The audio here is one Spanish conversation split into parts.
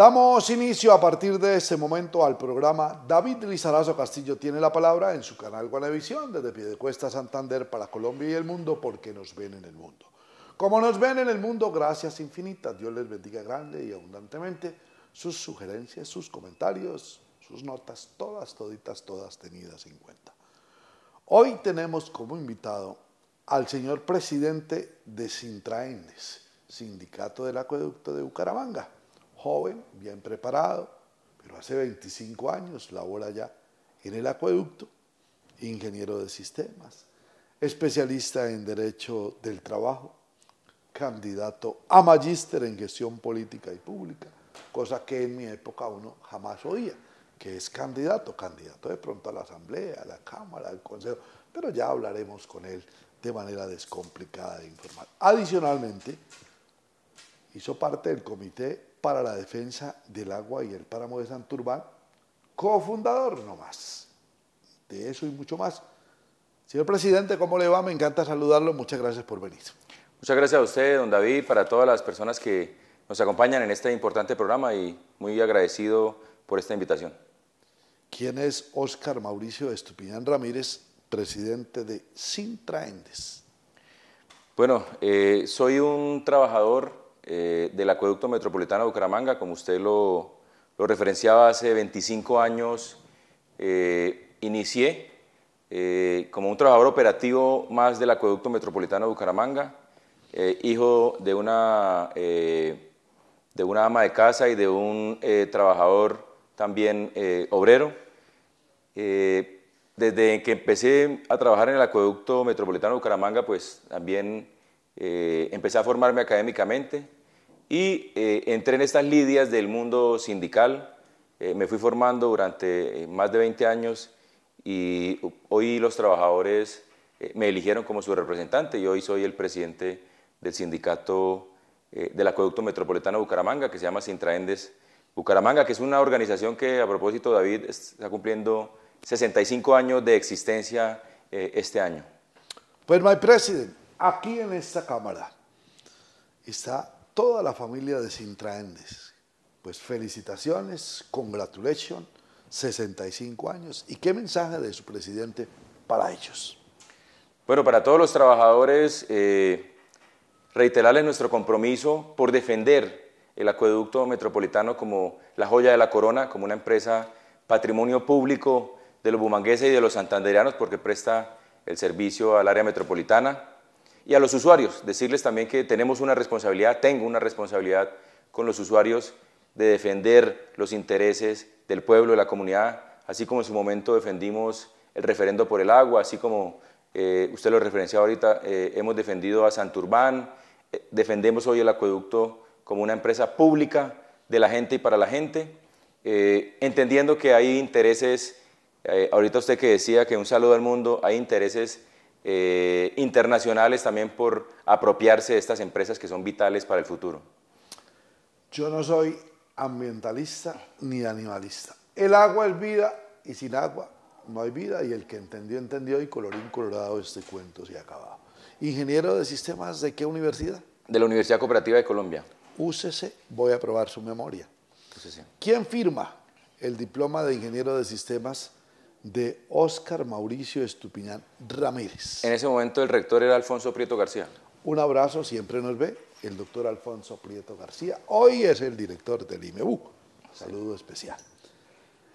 Damos inicio a partir de ese momento al programa David Lizarazo Castillo tiene la palabra en su canal Guanavisión desde Piedecuesta Santander para Colombia y el mundo porque nos ven en el mundo. Como nos ven en el mundo, gracias infinitas. Dios les bendiga grande y abundantemente sus sugerencias, sus comentarios, sus notas, todas, toditas, todas tenidas en cuenta. Hoy tenemos como invitado al señor presidente de Sintraendes, Sindicato del Acueducto de Bucaramanga joven, bien preparado, pero hace 25 años labora ya en el acueducto, ingeniero de sistemas, especialista en derecho del trabajo, candidato a magíster en gestión política y pública, cosa que en mi época uno jamás oía, que es candidato, candidato de pronto a la asamblea, a la cámara, al consejo, pero ya hablaremos con él de manera descomplicada e informal. Adicionalmente, hizo parte del comité para la defensa del agua y el páramo de Santurbán, cofundador nomás de eso y mucho más. Señor presidente, ¿cómo le va? Me encanta saludarlo. Muchas gracias por venir. Muchas gracias a usted, don David, para todas las personas que nos acompañan en este importante programa y muy agradecido por esta invitación. ¿Quién es Óscar Mauricio Estupiñán Ramírez, presidente de Sintraendes? Bueno, eh, soy un trabajador eh, del acueducto metropolitano de Bucaramanga, como usted lo, referenciaba hace 25 años, eh, inicié eh, como un trabajador operativo más del acueducto metropolitano de Bucaramanga, hijo de una, de ama de casa y de un trabajador también obrero. desde que empecé a trabajar en el acueducto metropolitano de Bucaramanga, pues también empecé a formarme académicamente, y eh, entré en estas lidias del mundo sindical. Eh, me fui formando durante eh, más de 20 años y hoy los trabajadores me eligieron como su representante y hoy soy el presidente del sindicato del acueducto metropolitano Bucaramanga, que se llama Sintraendes Bucaramanga, que es una organización que, a propósito, David, está cumpliendo 65 años de existencia este año. Pues, my president, aquí en esta Cámara está toda la familia de Sintraendes. Pues felicitaciones, congratulations, 65 años. ¿Y qué mensaje de su presidente para ellos? Bueno, para todos los trabajadores, eh, reiterarles nuestro compromiso por defender el acueducto metropolitano como la joya de la corona, como una empresa patrimonio público de los bumangueses y de los santanderianos porque presta el servicio al área metropolitana. Y a los usuarios, decirles también que tenemos una responsabilidad, tengo una responsabilidad con los usuarios de defender los intereses del pueblo, de la comunidad, así como en su momento defendimos el referendo por el agua, así como eh, usted lo referencia ahorita, eh, hemos defendido a Santurbán, eh, defendemos hoy el acueducto como una empresa pública de la gente y para la gente, entendiendo que hay intereses, ahorita usted que decía que un saludo al mundo, hay intereses eh, internacionales también por apropiarse de estas empresas que son vitales para el futuro? Yo no soy ambientalista ni animalista. El agua es vida y sin agua no hay vida y el que entendió, entendió y colorín colorado este cuento se acabado. Ingeniero de sistemas de qué universidad? De la Universidad Cooperativa de Colombia. Úsese, voy a probar su memoria. ¿Quién firma el diploma de ingeniero de sistemas de Óscar Mauricio Estupiñán Ramírez. En ese momento el rector era Alfonso Prieto García. Un abrazo, siempre nos ve el doctor Alfonso Prieto García. Hoy es el director del IMEBU. Saludo especial.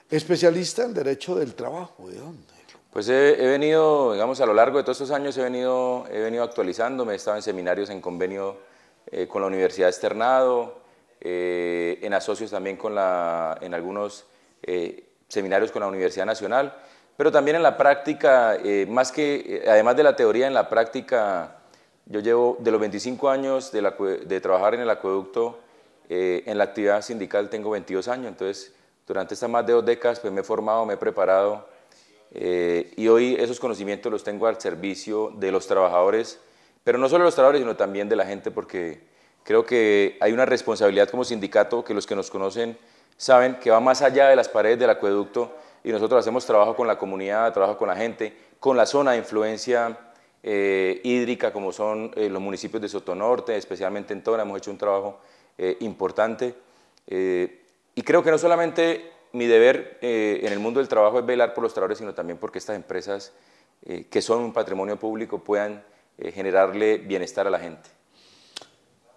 Especialista en Derecho del Trabajo, ¿de dónde? Pues he, venido, digamos, a lo largo de todos estos años he venido, he venido actualizándome, he estado en seminarios en convenio eh, con la Universidad Externado, eh, en asocios también con la, en algunos eh, seminarios con la Universidad Nacional, pero también en la práctica, eh, más que, eh, además de la teoría, en la práctica, yo llevo de los 25 años de, trabajar en el acueducto, eh, en la actividad sindical tengo 22 años, entonces durante estas más de dos décadas pues, me he formado, me he preparado y hoy esos conocimientos los tengo al servicio de los trabajadores, pero no solo de los trabajadores, sino también de la gente, porque creo que hay una responsabilidad como sindicato que los que nos conocen, saben que va más allá de las paredes del acueducto y nosotros hacemos trabajo con la comunidad, trabajo con la gente, con la zona de influencia eh, hídrica como son eh, los municipios de Sotonorte, especialmente en Tona, hemos hecho un trabajo eh, importante. y creo que no solamente mi deber en el mundo del trabajo es velar por los trabajadores, sino también porque estas empresas que son un patrimonio público puedan generarle bienestar a la gente.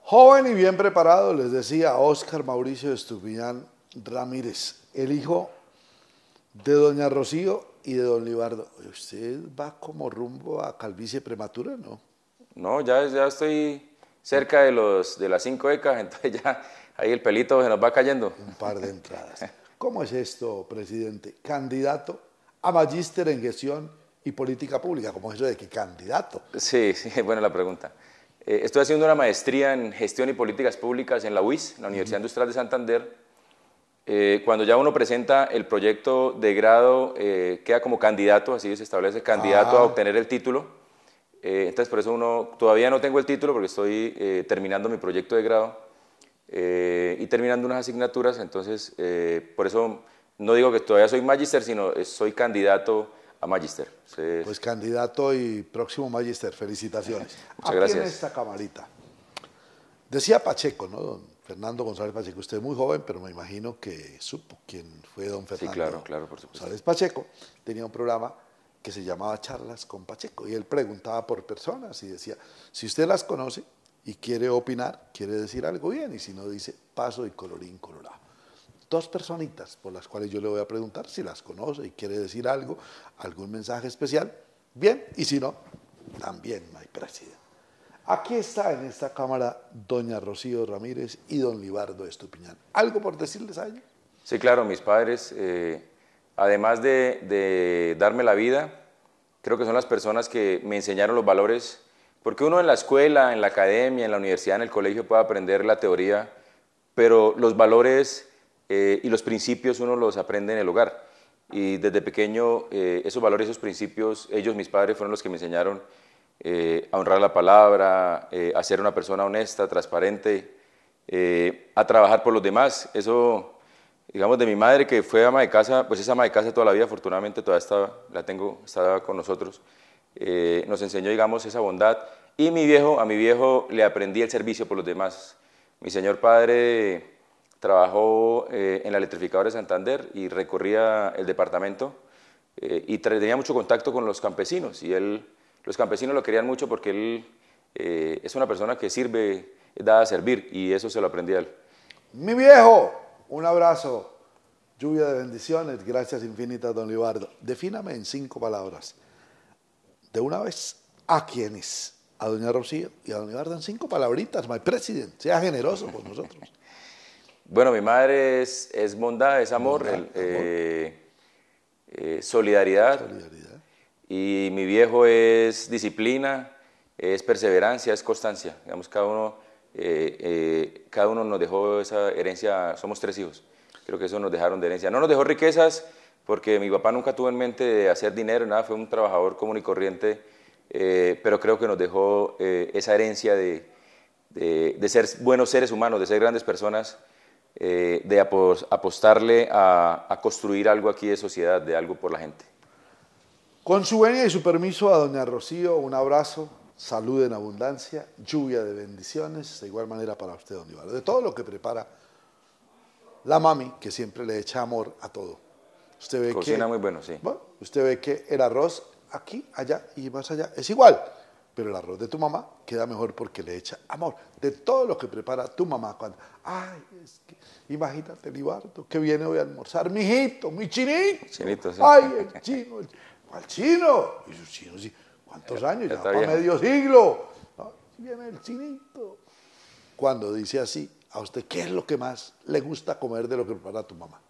Joven y bien preparado, les decía Oscar Mauricio Estupiñán, Ramírez, el hijo de doña Rocío y de don Libardo. ¿Usted va como rumbo a calvicie prematura, no? No, ya, ya estoy cerca de, los, de las cinco ECA, entonces ya ahí el pelito se nos va cayendo. Un par de entradas. ¿Cómo es esto, presidente? Candidato a magíster en gestión y política pública, ¿Cómo es eso de que candidato. Sí, sí, buena la pregunta. Eh, estoy haciendo una maestría en gestión y políticas públicas en la UIS, la Universidad Industrial de Santander, eh, cuando ya uno presenta el proyecto de grado, eh, queda como candidato, así se establece candidato a ah. obtener el título. Eh, entonces, por eso uno todavía no tengo el título porque estoy terminando mi proyecto de grado y terminando unas asignaturas. Entonces, por eso no digo que todavía soy magister, sino soy candidato a magister. pues candidato y próximo magister. Felicitaciones. Muchas gracias. gracias. es esta camarita. Decía Pacheco, ¿no? Fernando González Pacheco, usted es muy joven, pero me imagino que supo quién fue don Fernando sí, claro, claro, por supuesto. González Pacheco. Tenía un programa que se llamaba Charlas con Pacheco y él preguntaba por personas y decía, si usted las conoce y quiere opinar, quiere decir algo bien, y si no dice, paso y colorín colorado dos personitas por las cuales yo le voy a preguntar si las conoce y quiere decir algo, algún mensaje especial. Bien, y si no, también, my president. Aquí está en esta cámara doña Rocío Ramírez y don Libardo Estupiñán. ¿Algo por decirles a ellos? Sí, claro, mis padres, eh, además de, darme la vida, creo que son las personas que me enseñaron los valores, porque uno en la escuela, en la academia, en la universidad, en el colegio puede aprender la teoría, pero los valores eh, y los principios uno los aprende en el hogar. Y desde pequeño eh, esos valores, y esos principios, ellos, mis padres, fueron los que me enseñaron eh, a honrar la palabra, eh, a ser una persona honesta, transparente, eh, a trabajar por los demás. Eso, digamos, de mi madre que fue ama de casa, pues es ama de casa toda la vida, afortunadamente todavía está, la tengo, estaba con nosotros. nos enseñó, digamos, esa bondad. Y mi viejo, a mi viejo le aprendí el servicio por los demás. Mi señor padre trabajó en la electrificadora de Santander y recorría el departamento y tenía mucho contacto con los campesinos y él los campesinos lo querían mucho porque él eh, es una persona que sirve, da a servir, y eso se lo aprendí a él. Mi viejo, un abrazo, lluvia de bendiciones, gracias infinitas, don Libardo. Defíname en cinco palabras, de una vez, a quiénes? a doña Rocío y a don Libardo en cinco palabritas, my president, sea generoso con nosotros. bueno, mi madre es, bondad, es amor, eh, eh, solidaridad y mi viejo es disciplina, es perseverancia, es constancia. Digamos, cada uno, eh, eh, cada uno nos dejó esa herencia, somos tres hijos, creo que eso nos dejaron de herencia. No nos dejó riquezas porque mi papá nunca tuvo en mente de hacer dinero, nada, fue un trabajador común y corriente, eh, pero creo que nos dejó esa herencia de, ser buenos seres humanos, de ser grandes personas, de apostarle a construir algo aquí de sociedad, de algo por la gente. Con su venia y su permiso a doña Rocío, un abrazo, salud en abundancia, lluvia de bendiciones, de igual manera para usted, don Iván, de todo lo que prepara la mami, que siempre le echa amor a todo. Usted ve Cocina muy bueno, sí. usted ve que el arroz aquí, allá y más allá es igual, pero el arroz de tu mamá queda mejor porque le echa amor. De todo lo que prepara tu mamá, cuando, ay, es que, imagínate, Libardo, que viene hoy a almorzar, hijito, mi chinito. Chinito, sí. Ay, el El chino ¿Al chino? Y sus chino, ¿Cuántos años? Ya para medio siglo. Viene el chinito. Cuando dice así, ¿a usted qué es lo que más le gusta comer de lo que prepara tu mamá?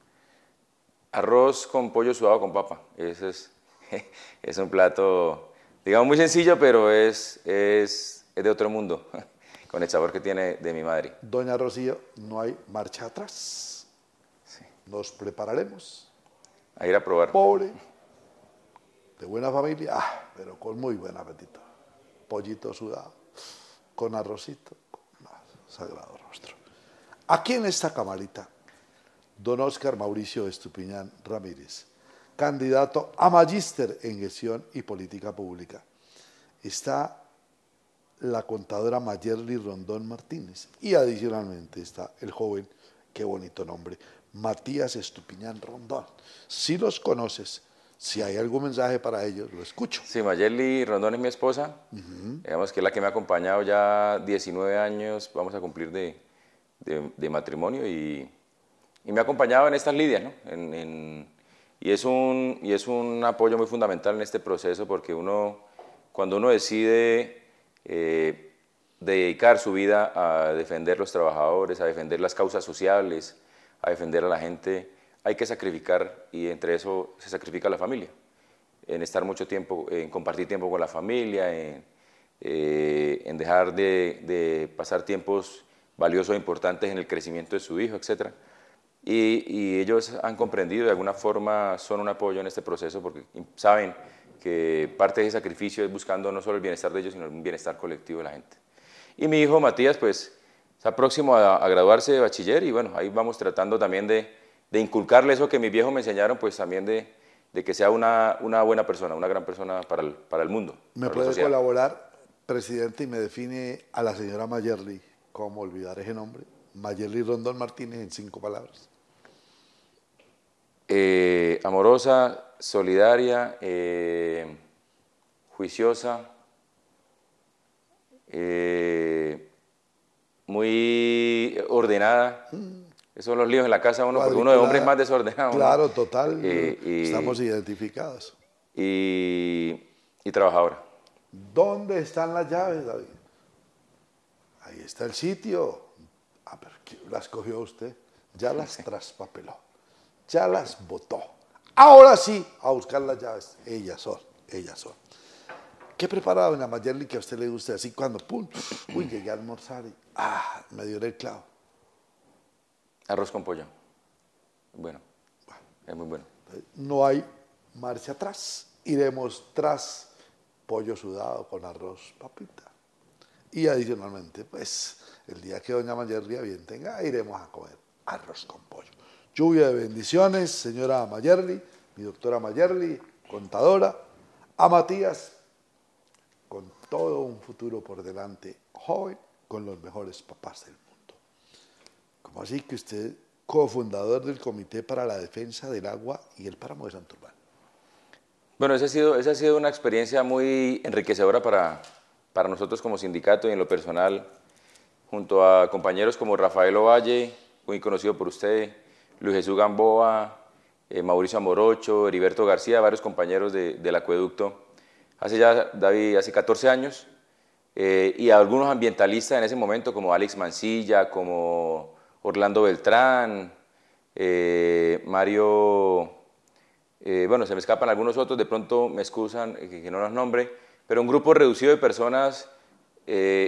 Arroz con pollo sudado con papa. Ese es, es un plato, digamos, muy sencillo, pero es, es, de otro mundo, con el sabor que tiene de mi madre. Doña Rocío, no hay marcha atrás. Nos prepararemos. A ir a probar. Pobre de buena familia, ah, pero con muy buen apetito. Pollito sudado, con arrocito, con más sagrado rostro. Aquí en esta camarita, don Oscar Mauricio Estupiñán Ramírez, candidato a magíster en gestión y política pública. Está la contadora Mayerly Rondón Martínez y adicionalmente está el joven, qué bonito nombre, Matías Estupiñán Rondón. Si los conoces, si hay algún mensaje para ellos, lo escucho. Sí, Mayeli Rondón es mi esposa, digamos que es la que me ha acompañado ya 19 años, vamos a cumplir de, de, matrimonio y, y, me ha acompañado en estas lidias, ¿no? y, es un, y es un apoyo muy fundamental en este proceso porque uno, cuando uno decide eh, dedicar su vida a defender los trabajadores, a defender las causas sociales, a defender a la gente, hay que sacrificar y entre eso se sacrifica la familia, en estar mucho tiempo, en compartir tiempo con la familia, en, eh, en dejar de, pasar tiempos valiosos e importantes en el crecimiento de su hijo, etc. Y, ellos han comprendido, de alguna forma son un apoyo en este proceso porque saben que parte de ese sacrificio es buscando no solo el bienestar de ellos, sino el bienestar colectivo de la gente. Y mi hijo Matías, pues, está próximo a graduarse de bachiller y bueno, ahí vamos tratando también de, de inculcarle eso que mis viejos me enseñaron, pues también de, que sea una, una, buena persona, una gran persona para el, mundo. ¿Me puede colaborar, presidente, y me define a la señora Mayerly, como olvidar ese nombre? Mayerly Rondón Martínez en cinco palabras. Eh, amorosa, solidaria, eh, juiciosa, eh, muy ordenada. Mm. Esos son los líos en la casa uno, porque uno de hombres más desordenados. Claro, total. estamos identificados. Y, y trabajadora. ¿Dónde están las llaves, David? Ahí está el sitio. Ah, pero las cogió usted. Ya las traspapeló. Ya las botó. Ahora sí, a buscar las llaves. Ellas son, ellas son. ¿Qué preparado en la Mayerly que a usted le guste así cuando, pum, uy, llegué a almorzar y ah, me dio el clavo. Arroz con pollo. Bueno, es muy bueno. No hay marcha atrás. Iremos tras pollo sudado con arroz papita. Y adicionalmente, pues, el día que doña Mayerli bien tenga, iremos a comer arroz con pollo. Lluvia de bendiciones, señora Mayerli, mi doctora Mayerli, contadora, a Matías, con todo un futuro por delante, joven, con los mejores papás del mundo. Así que usted, cofundador del Comité para la Defensa del Agua y el Páramo de Santurbán. Bueno, esa ha sido, esa ha sido una experiencia muy enriquecedora para, para nosotros como sindicato y en lo personal, junto a compañeros como Rafael Ovalle, muy conocido por usted, Luis Jesús Gamboa, eh, Mauricio Amorocho, Heriberto García, varios compañeros del acueducto, hace ya, David, hace 14 años, eh, y algunos ambientalistas en ese momento como Alex Mancilla, como Orlando Beltrán, eh, Mario, eh, bueno, se me escapan algunos otros, de pronto me excusan eh, que, no los nombre, pero un grupo reducido de personas,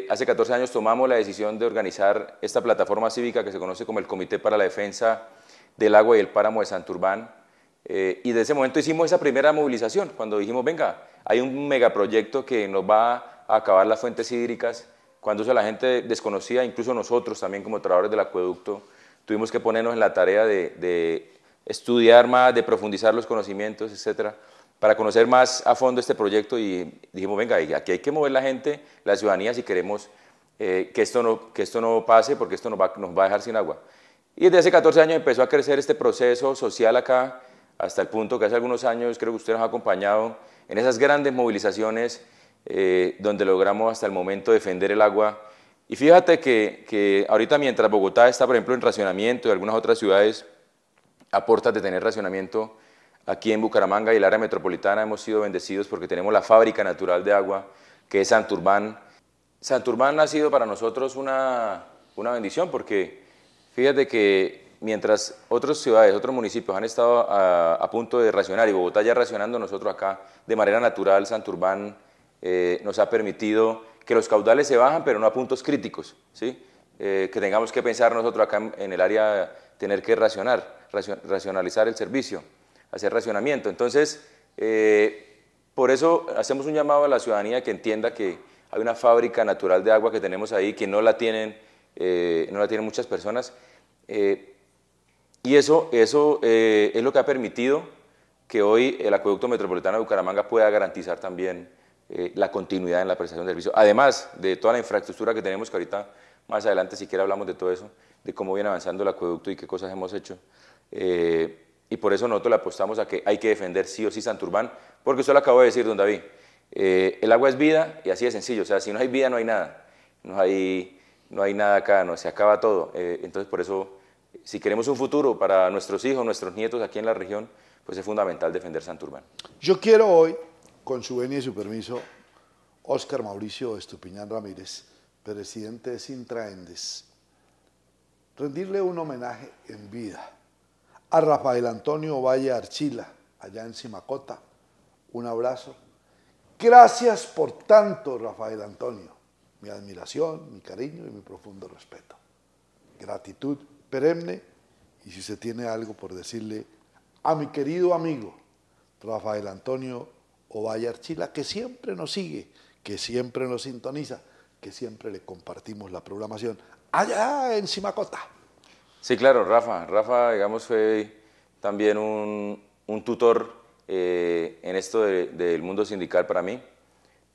hace 14 años tomamos la decisión de organizar esta plataforma cívica que se conoce como el Comité para la Defensa del Agua y el Páramo de Santurbán, y de ese momento hicimos esa primera movilización, cuando dijimos, venga, hay un megaproyecto que nos va a acabar las fuentes hídricas, cuando la gente desconocía, incluso nosotros también como trabajadores del acueducto, tuvimos que ponernos en la tarea de, estudiar más, de profundizar los conocimientos, etcétera, para conocer más a fondo este proyecto y dijimos, venga, aquí hay que mover la gente, la ciudadanía, si queremos eh, que, esto no, que esto no pase, porque esto nos va, nos va a dejar sin agua. Y desde hace 14 años empezó a crecer este proceso social acá, hasta el punto que hace algunos años creo que usted nos ha acompañado en esas grandes movilizaciones eh, donde logramos hasta el momento defender el agua. Y fíjate que, que, ahorita mientras Bogotá está, por ejemplo, en racionamiento y algunas otras ciudades aportan de tener racionamiento, aquí en Bucaramanga y el área metropolitana hemos sido bendecidos porque tenemos la fábrica natural de agua, que es Santurbán. Santurbán ha sido para nosotros una, una bendición porque fíjate que mientras otras ciudades, otros municipios han estado a, a, punto de racionar y Bogotá ya racionando, nosotros acá de manera natural, Santurbán eh, nos ha permitido que los caudales se bajan, pero no a puntos críticos, ¿sí? Eh, que tengamos que pensar nosotros acá en el área, tener que racionar, racionalizar el servicio, hacer racionamiento. Entonces, eh, por eso hacemos un llamado a la ciudadanía que entienda que hay una fábrica natural de agua que tenemos ahí, que no la tienen, no la tienen muchas personas, y eso, eso es lo que ha permitido que hoy el acueducto metropolitano de Bucaramanga pueda garantizar también eh, la continuidad en la prestación de servicio, además de toda la infraestructura que tenemos que ahorita, más adelante siquiera hablamos de todo eso, de cómo viene avanzando el acueducto y qué cosas hemos hecho. Eh, y por eso nosotros le apostamos a que hay que defender sí o sí Santurbán, porque eso lo acabo de decir, don David, eh, el agua es vida y así de sencillo, o sea, si no hay vida no hay nada, no hay, no hay nada acá, no, se acaba todo. entonces por eso, si queremos un futuro para nuestros hijos, nuestros nietos aquí en la región, pues es fundamental defender Santurbán. Yo quiero hoy con su venia y su permiso, Óscar Mauricio Estupiñán Ramírez, presidente de Sintraendes, rendirle un homenaje en vida a Rafael Antonio Valle Archila, allá en Simacota. Un abrazo. Gracias por tanto, Rafael Antonio. Mi admiración, mi cariño y mi profundo respeto. Gratitud perenne. Y si se tiene algo por decirle a mi querido amigo Rafael Antonio o Valle Archila, que siempre nos sigue, que siempre nos sintoniza, que siempre le compartimos la programación allá en Simacota. Sí, claro, Rafa. Rafa, digamos, fue también un, tutor eh, en esto del mundo sindical para mí.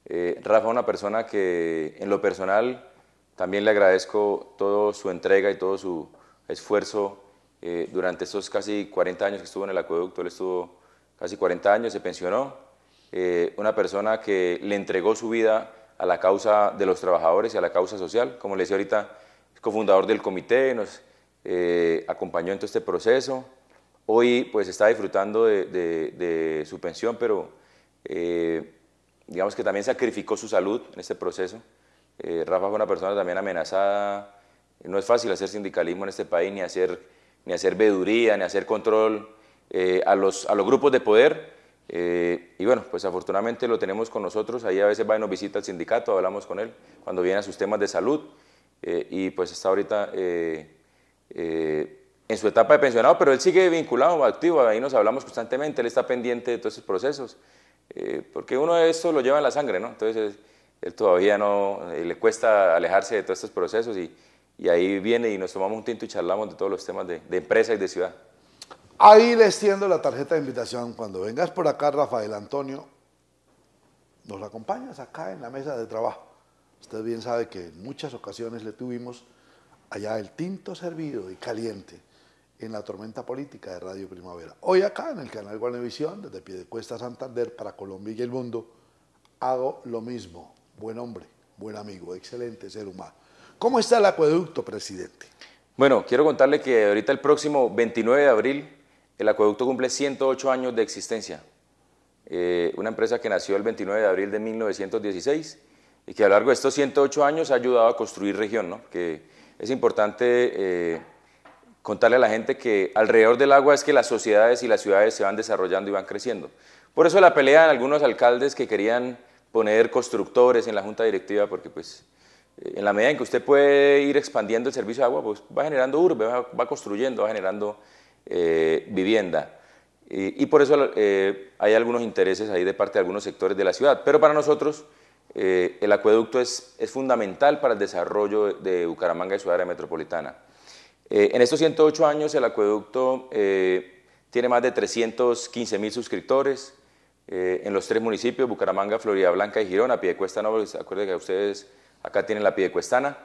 Eh, Rafa, una persona que en lo personal también le agradezco toda su entrega y todo su esfuerzo eh, durante esos casi 40 años que estuvo en el acueducto. Él estuvo casi 40 años, se pensionó eh, una persona que le entregó su vida a la causa de los trabajadores y a la causa social. Como le decía ahorita, es cofundador del comité, nos eh, acompañó en todo este proceso. Hoy pues está disfrutando de, su pensión, pero eh, digamos que también sacrificó su salud en este proceso. Rafa fue una persona también amenazada. No es fácil hacer sindicalismo en este país, ni hacer, ni hacer veeduría, ni hacer control a, los, a los grupos de poder eh, y bueno, pues afortunadamente lo tenemos con nosotros, ahí a veces va y nos visita el sindicato, hablamos con él cuando viene a sus temas de salud eh, y pues está ahorita eh, en su etapa de pensionado, pero él sigue vinculado, activo, ahí nos hablamos constantemente, él está pendiente de todos esos procesos, porque uno de estos lo lleva en la sangre, ¿no? Entonces él todavía no, le cuesta alejarse de todos estos procesos y, ahí viene y nos tomamos un tinto y charlamos de todos los temas de, de empresa y de ciudad. Ahí les tiendo la tarjeta de invitación. Cuando vengas por acá, Rafael Antonio, nos acompañas acá en la mesa de trabajo. Usted bien sabe que en muchas ocasiones le tuvimos allá el tinto servido y caliente en la tormenta política de Radio Primavera. Hoy acá en el canal Guanevisión, desde cuesta Santander para Colombia y el mundo, hago lo mismo. Buen hombre, buen amigo, excelente ser humano. ¿Cómo está el acueducto, presidente? Bueno, quiero contarle que ahorita el próximo 29 de abril el acueducto cumple 108 años de existencia. Eh, una empresa que nació el 29 de abril de 1916 y que a lo largo de estos 108 años ha ayudado a construir región, que es importante eh, contarle a la gente que alrededor del agua es que las sociedades y las ciudades se van desarrollando y van creciendo. Por eso la pelea de algunos alcaldes que querían poner constructores en la junta directiva, porque pues eh, en la medida en que usted puede ir expandiendo el servicio de agua, pues va generando urbe, va, va construyendo, va generando eh, vivienda. Y, por eso eh, hay algunos intereses ahí de parte de algunos sectores de la ciudad. Pero para nosotros eh, el acueducto es, es, fundamental para el desarrollo de Bucaramanga y su área metropolitana. en estos 108 años el acueducto tiene más de 315 mil suscriptores en los tres municipios, Bucaramanga, Florida Blanca y Girona, Piedecuesta no, pues, acuerden que ustedes acá tienen la Piedecuestana.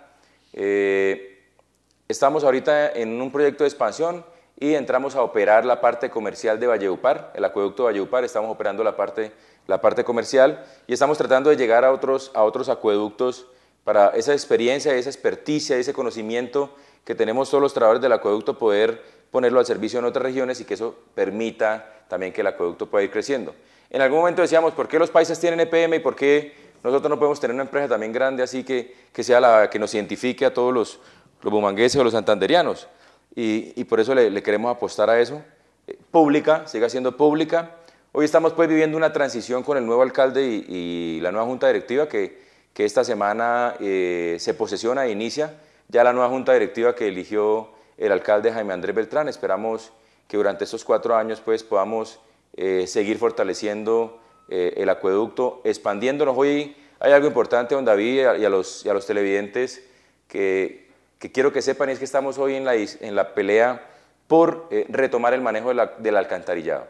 Estamos ahorita en un proyecto de expansión y entramos a operar la parte comercial de Valleupar, el acueducto Valleupar, estamos operando la parte, la parte comercial y estamos tratando de llegar a otros, a otros acueductos para esa experiencia, esa experticia, ese conocimiento que tenemos todos los trabajadores del acueducto poder ponerlo al servicio en otras regiones y que eso permita también que el acueducto pueda ir creciendo. En algún momento decíamos, ¿por qué los países tienen EPM y por qué nosotros no podemos tener una empresa también grande así que, que sea la que nos identifique a todos los, los bumangueses o los santanderianos? y, por eso le, queremos apostar a eso. Eh, pública, siga siendo pública. Hoy estamos pues viviendo una transición con el nuevo alcalde y, la nueva junta directiva que, que esta semana eh, se posesiona e inicia ya la nueva junta directiva que eligió el alcalde Jaime Andrés Beltrán. Esperamos que durante estos cuatro años pues podamos eh, seguir fortaleciendo el acueducto, expandiéndonos. Hoy hay algo importante, don David, y a, los, y a los televidentes que, que quiero que sepan es que estamos hoy en la, pelea por eh, retomar el manejo del alcantarillado.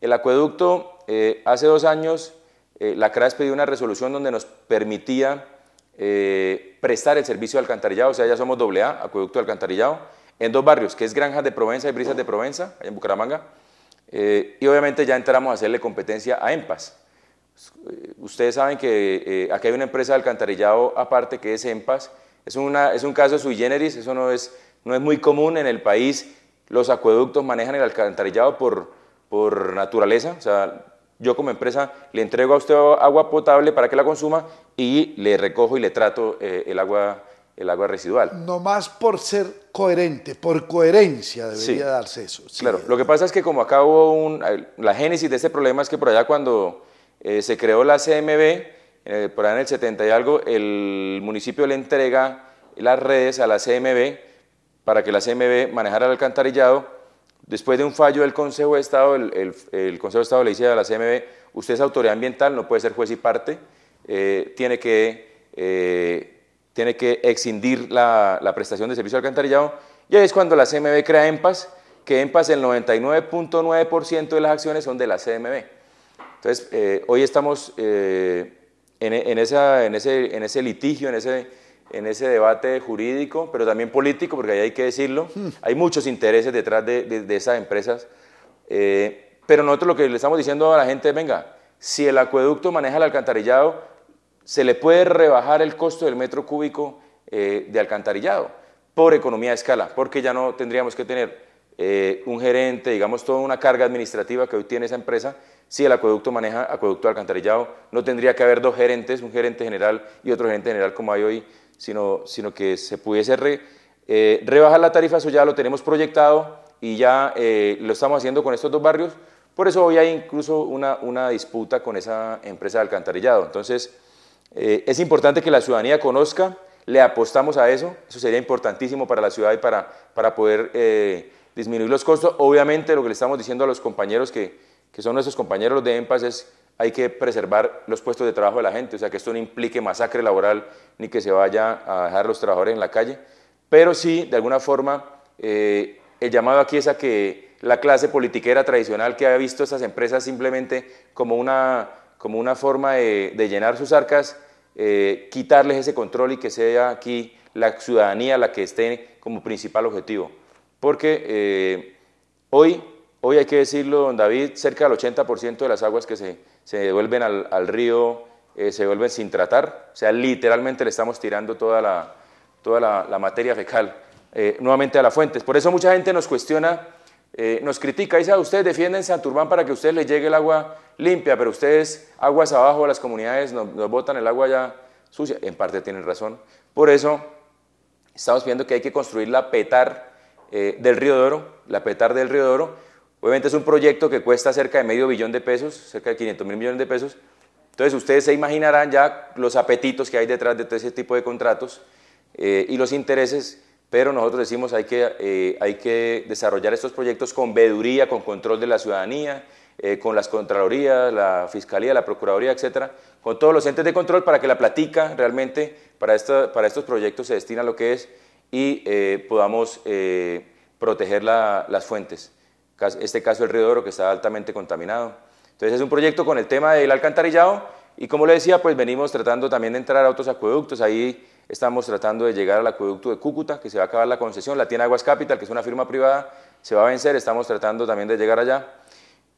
El acueducto, eh, hace dos años, eh, la CRAS pidió una resolución donde nos permitía prestar el servicio de alcantarillado, o sea, ya somos AA, acueducto de alcantarillado, en dos barrios, que es Granjas de Provenza y Brisas de Provenza, allá en Bucaramanga, y obviamente ya entramos a hacerle competencia a EMPAS. Ustedes saben que aquí hay una empresa de alcantarillado aparte que es EMPAS, es, una, es un caso sui generis, eso no es, no es muy común en el país. Los acueductos manejan el alcantarillado por, por naturaleza, o sea, yo como empresa le entrego a usted agua potable para que la consuma y le recojo y le trato eh, el, agua, el agua residual. Nomás por ser coherente, por coherencia debería darse eso. claro, lo que pasa es que como acá hubo un, la génesis de este problema es que por allá cuando eh, se creó la CMB, eh, por ahí en el 70 y algo, el municipio le entrega las redes a la CMB para que la CMB manejara el alcantarillado. Después de un fallo del Consejo de Estado, el, Consejo de Estado le dice a la CMB, usted es autoridad ambiental, no puede ser juez y parte, eh, tiene, que, eh, tiene que excindir la, prestación de servicio de alcantarillado. Y ahí es cuando la CMB crea EMPAS, que EMPAS el 99.9% de las acciones son de la CMB. Entonces, eh, hoy estamos en, ese, litigio, en ese, debate jurídico, pero también político, porque ahí hay que decirlo, hmm. hay muchos intereses detrás de, esas empresas. Eh, pero nosotros lo que le estamos diciendo a la gente, venga, si el acueducto maneja el alcantarillado, se le puede rebajar el costo del metro cúbico eh, de alcantarillado por economía de escala, porque ya no tendríamos que tener eh, un gerente, digamos, toda una carga administrativa que hoy tiene esa empresa, si el acueducto maneja acueducto alcantarillado, no tendría que haber dos gerentes, un gerente general y otro gerente general como hay hoy, sino, sino que se pudiese eh, rebajar la tarifa, eso ya lo tenemos proyectado y ya eh, lo estamos haciendo con estos dos barrios, por eso hoy hay incluso una, una disputa con esa empresa de alcantarillado. Entonces, eh, es importante que la ciudadanía conozca, le apostamos a eso, eso sería importantísimo para la ciudad y para, para poder disminuir los costos. Obviamente, lo que le estamos diciendo a los compañeros que que son nuestros compañeros de EMPAS, hay que preservar los puestos de trabajo de la gente, o sea, que esto no implique masacre laboral ni que se vaya a dejar los trabajadores en la calle, pero sí, de alguna forma, eh, el llamado aquí es a que la clase politiquera tradicional que ha visto estas empresas simplemente como una, como una forma de, llenar sus arcas, eh, quitarles ese control y que sea aquí la ciudadanía la que esté como principal objetivo. Porque eh, hoy Hoy hay que decirlo, don David, cerca del 80% de las aguas que se, devuelven al, río eh, se devuelven sin tratar, o sea, literalmente le estamos tirando toda la, toda la, materia fecal eh, nuevamente a las fuentes. Por eso mucha gente nos cuestiona, eh, nos critica, dice, ah, ustedes defienden Santurbán para que a ustedes les llegue el agua limpia, pero ustedes aguas abajo, las comunidades nos, botan el agua ya sucia. En parte tienen razón. Por eso estamos viendo que hay que construir la petar del río oro, la petar del río Obviamente es un proyecto que cuesta cerca de medio billón de pesos, cerca de 500 mil millones de pesos. Entonces ustedes se imaginarán ya los apetitos que hay detrás de todo ese tipo de contratos eh, y los intereses, pero nosotros decimos hay que, eh, hay que desarrollar estos proyectos con veduría, con control de la ciudadanía, eh, con las contralorías, la fiscalía, la procuraduría, etcétera, con todos los entes de control para que la platica realmente para, estos proyectos se destina a lo que es y podamos proteger las fuentes este caso el río Oro que está altamente contaminado. Entonces es un proyecto con el tema del alcantarillado y como le decía, pues venimos tratando también de entrar a otros acueductos. Ahí estamos tratando de llegar al acueducto de Cúcuta, que se va a acabar la concesión, la tiene Aguas Capital, que es una firma privada, se va a vencer, estamos tratando también de llegar allá.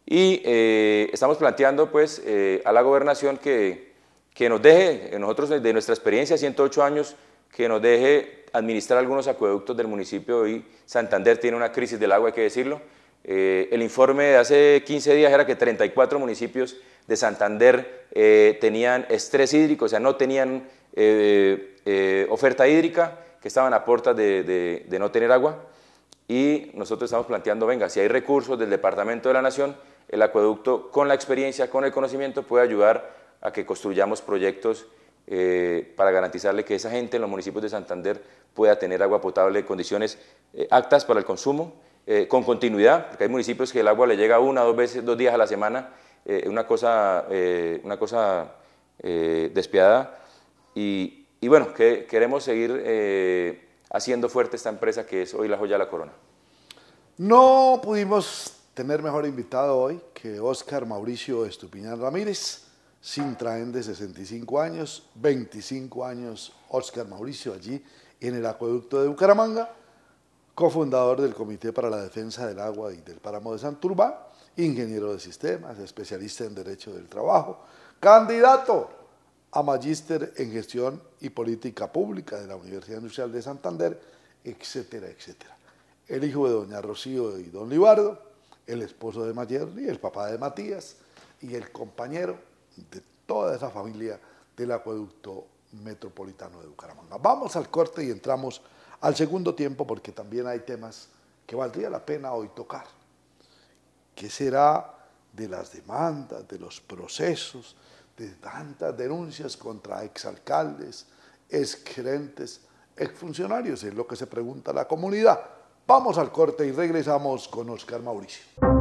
Y eh, estamos planteando pues eh, a la gobernación que, que nos deje, eh, nosotros de nuestra experiencia, 108 años, que nos deje administrar algunos acueductos del municipio. Hoy Santander tiene una crisis del agua, hay que decirlo eh, el informe de hace 15 días era que 34 municipios de Santander eh, tenían estrés hídrico, o sea, no tenían eh, oferta hídrica, que estaban a puerta de, de, no tener agua. Y nosotros estamos planteando, venga, si hay recursos del Departamento de la Nación, el acueducto con la experiencia, con el conocimiento, puede ayudar a que construyamos proyectos para garantizarle que esa gente en los municipios de Santander pueda tener agua potable en condiciones actas para el consumo eh, con continuidad, porque hay municipios que el agua le llega una, dos veces, dos días a la semana, eh, una cosa, eh, una cosa eh, despiadada. Y, y bueno, que, queremos seguir haciendo fuerte esta empresa que es hoy la joya de la corona. No pudimos tener mejor invitado hoy que Oscar Mauricio Estupiñán Ramírez, sin traen de 65 años, 25 años Oscar Mauricio allí en el acueducto de Bucaramanga cofundador del Comité para la Defensa del Agua y del Páramo de Santurbá, ingeniero de sistemas, especialista en Derecho del Trabajo, candidato a magíster en Gestión y Política Pública de la Universidad Industrial de Santander, etcétera, etcétera. El hijo de doña Rocío y don Libardo, el esposo de Mayerli, el papá de Matías y el compañero de toda esa familia del acueducto metropolitano de Bucaramanga. Vamos al corte y entramos al segundo tiempo, porque también hay temas que valdría la pena hoy tocar. ¿Qué será de las demandas, de los procesos, de tantas denuncias contra exalcaldes, exgerentes, exfuncionarios? Es lo que se pregunta la comunidad. Vamos al corte y regresamos con Oscar Mauricio.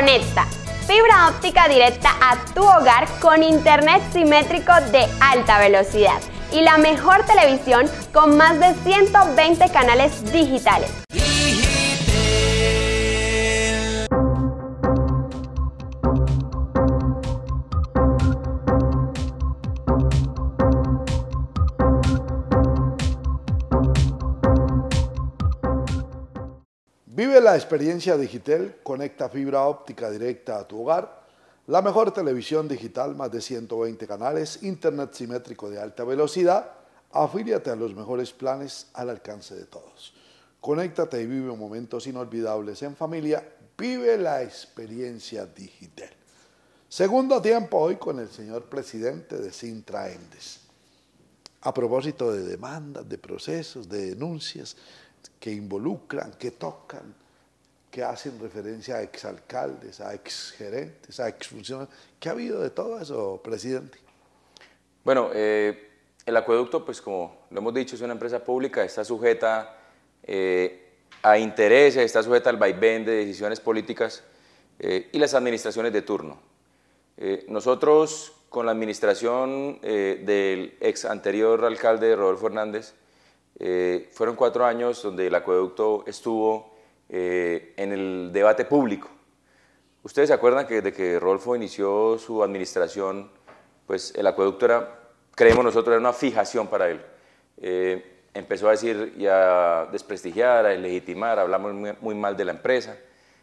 Conecta. Fibra óptica directa a tu hogar con internet simétrico de alta velocidad y la mejor televisión con más de 120 canales digitales. la experiencia digital, conecta fibra óptica directa a tu hogar, la mejor televisión digital, más de 120 canales, internet simétrico de alta velocidad, afíliate a los mejores planes al alcance de todos. Conéctate y vive momentos inolvidables en familia, vive la experiencia digital. Segundo tiempo hoy con el señor presidente de Sintra Endes. A propósito de demandas, de procesos, de denuncias, que involucran, que tocan, que hacen referencia a exalcaldes, a exgerentes, a exfuncionarios. ¿Qué ha habido de todo eso, presidente? Bueno, eh, el acueducto, pues como lo hemos dicho, es una empresa pública, está sujeta eh, a intereses, está sujeta al vaivén de decisiones políticas eh, y las administraciones de turno. nosotros, con la administración del ex anterior alcalde Rodolfo Hernández, fueron cuatro años donde el acueducto estuvo eh, en el debate público. Ustedes se acuerdan que desde que Rolfo inició su administración, pues el acueducto era, creemos nosotros, era una fijación para él. Eh, empezó a decir y a desprestigiar, a legitimar, hablamos muy, mal de la empresa,